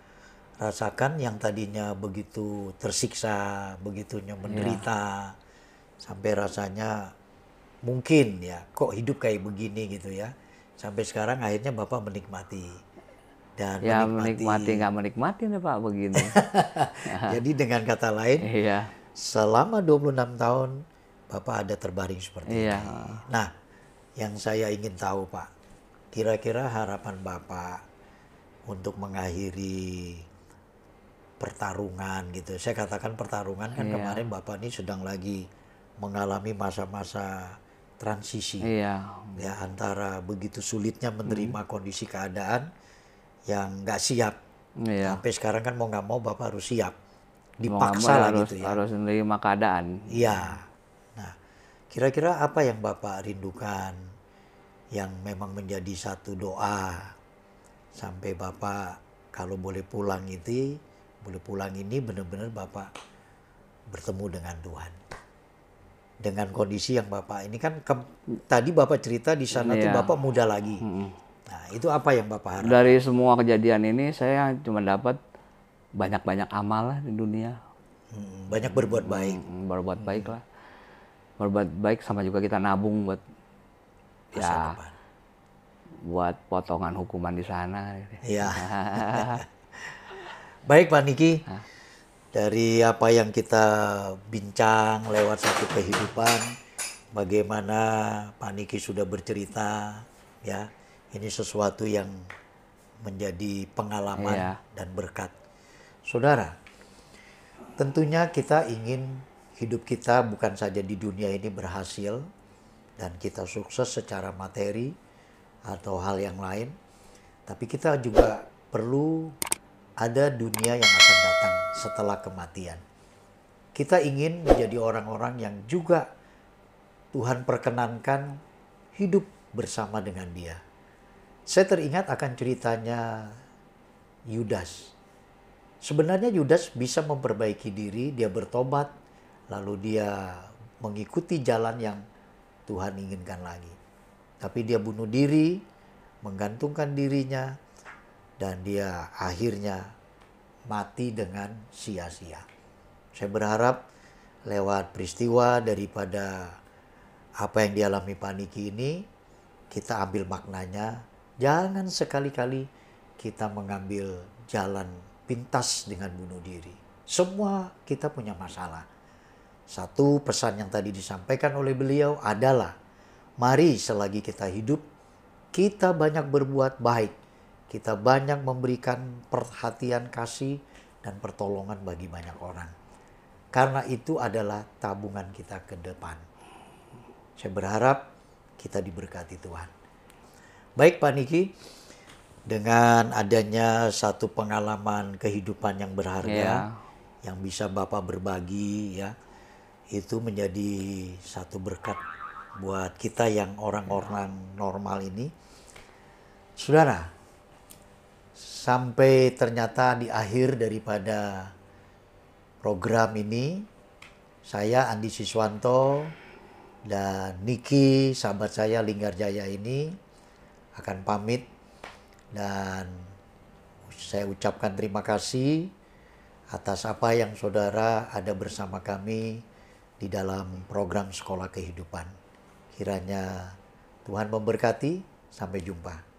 rasakan yang tadinya begitu tersiksa, begitunya menderita, iya. sampai rasanya mungkin ya kok hidup kayak begini gitu ya. Sampai sekarang akhirnya Bapak menikmati dan ya, menikmati nggak menikmati nih Pak begini. Jadi dengan kata lain, iya. selama 26 tahun Bapak ada terbaring seperti iya. ini. Nah, yang saya ingin tahu Pak, kira-kira harapan Bapak untuk mengakhiri pertarungan gitu. Saya katakan pertarungan kan iya. kemarin Bapak ini sedang lagi mengalami masa-masa transisi iya. ya antara begitu sulitnya menerima hmm. kondisi keadaan yang nggak siap. Iya. Sampai sekarang kan mau nggak mau bapak harus siap. Dipaksa lah gitu ya. Harus menerima keadaan. Iya. Nah, kira-kira apa yang bapak rindukan yang memang menjadi satu doa sampai bapak kalau boleh pulang itu boleh pulang ini benar-benar bapak bertemu dengan Tuhan dengan kondisi yang bapak ini kan ke, tadi bapak cerita di sana iya. tuh bapak muda lagi -hmm Nah, itu apa yang Bapak harap? Dari semua kejadian ini saya cuma dapat banyak-banyak amal lah di dunia. Hmm, banyak berbuat baik. Hmm, berbuat baik lah. Berbuat baik sama juga kita nabung buat Masa ya depan. buat potongan hukuman di sana. Ya. baik Pak Niki. Hah? Dari apa yang kita bincang lewat satu kehidupan, bagaimana Pak Niki sudah bercerita, ya ini sesuatu yang menjadi pengalaman yeah. dan berkat. Saudara, tentunya kita ingin hidup kita bukan saja di dunia ini berhasil dan kita sukses secara materi atau hal yang lain, tapi kita juga perlu ada dunia yang akan datang setelah kematian. Kita ingin menjadi orang-orang yang juga Tuhan perkenankan hidup bersama dengan Dia saya teringat akan ceritanya Yudas. Sebenarnya Yudas bisa memperbaiki diri, dia bertobat, lalu dia mengikuti jalan yang Tuhan inginkan lagi. Tapi dia bunuh diri, menggantungkan dirinya, dan dia akhirnya mati dengan sia-sia. Saya berharap lewat peristiwa daripada apa yang dialami Paniki ini, kita ambil maknanya Jangan sekali-kali kita mengambil jalan pintas dengan bunuh diri. Semua kita punya masalah. Satu pesan yang tadi disampaikan oleh beliau adalah, mari selagi kita hidup, kita banyak berbuat baik. Kita banyak memberikan perhatian kasih dan pertolongan bagi banyak orang. Karena itu adalah tabungan kita ke depan. Saya berharap kita diberkati Tuhan. Baik Pak Niki, dengan adanya satu pengalaman kehidupan yang berharga yeah. yang bisa Bapak berbagi ya, itu menjadi satu berkat buat kita yang orang-orang normal ini. Saudara, sampai ternyata di akhir daripada program ini saya Andi Siswanto dan Niki sahabat saya Linggarjaya ini akan pamit dan saya ucapkan terima kasih atas apa yang saudara ada bersama kami di dalam program Sekolah Kehidupan. Kiranya Tuhan memberkati. Sampai jumpa.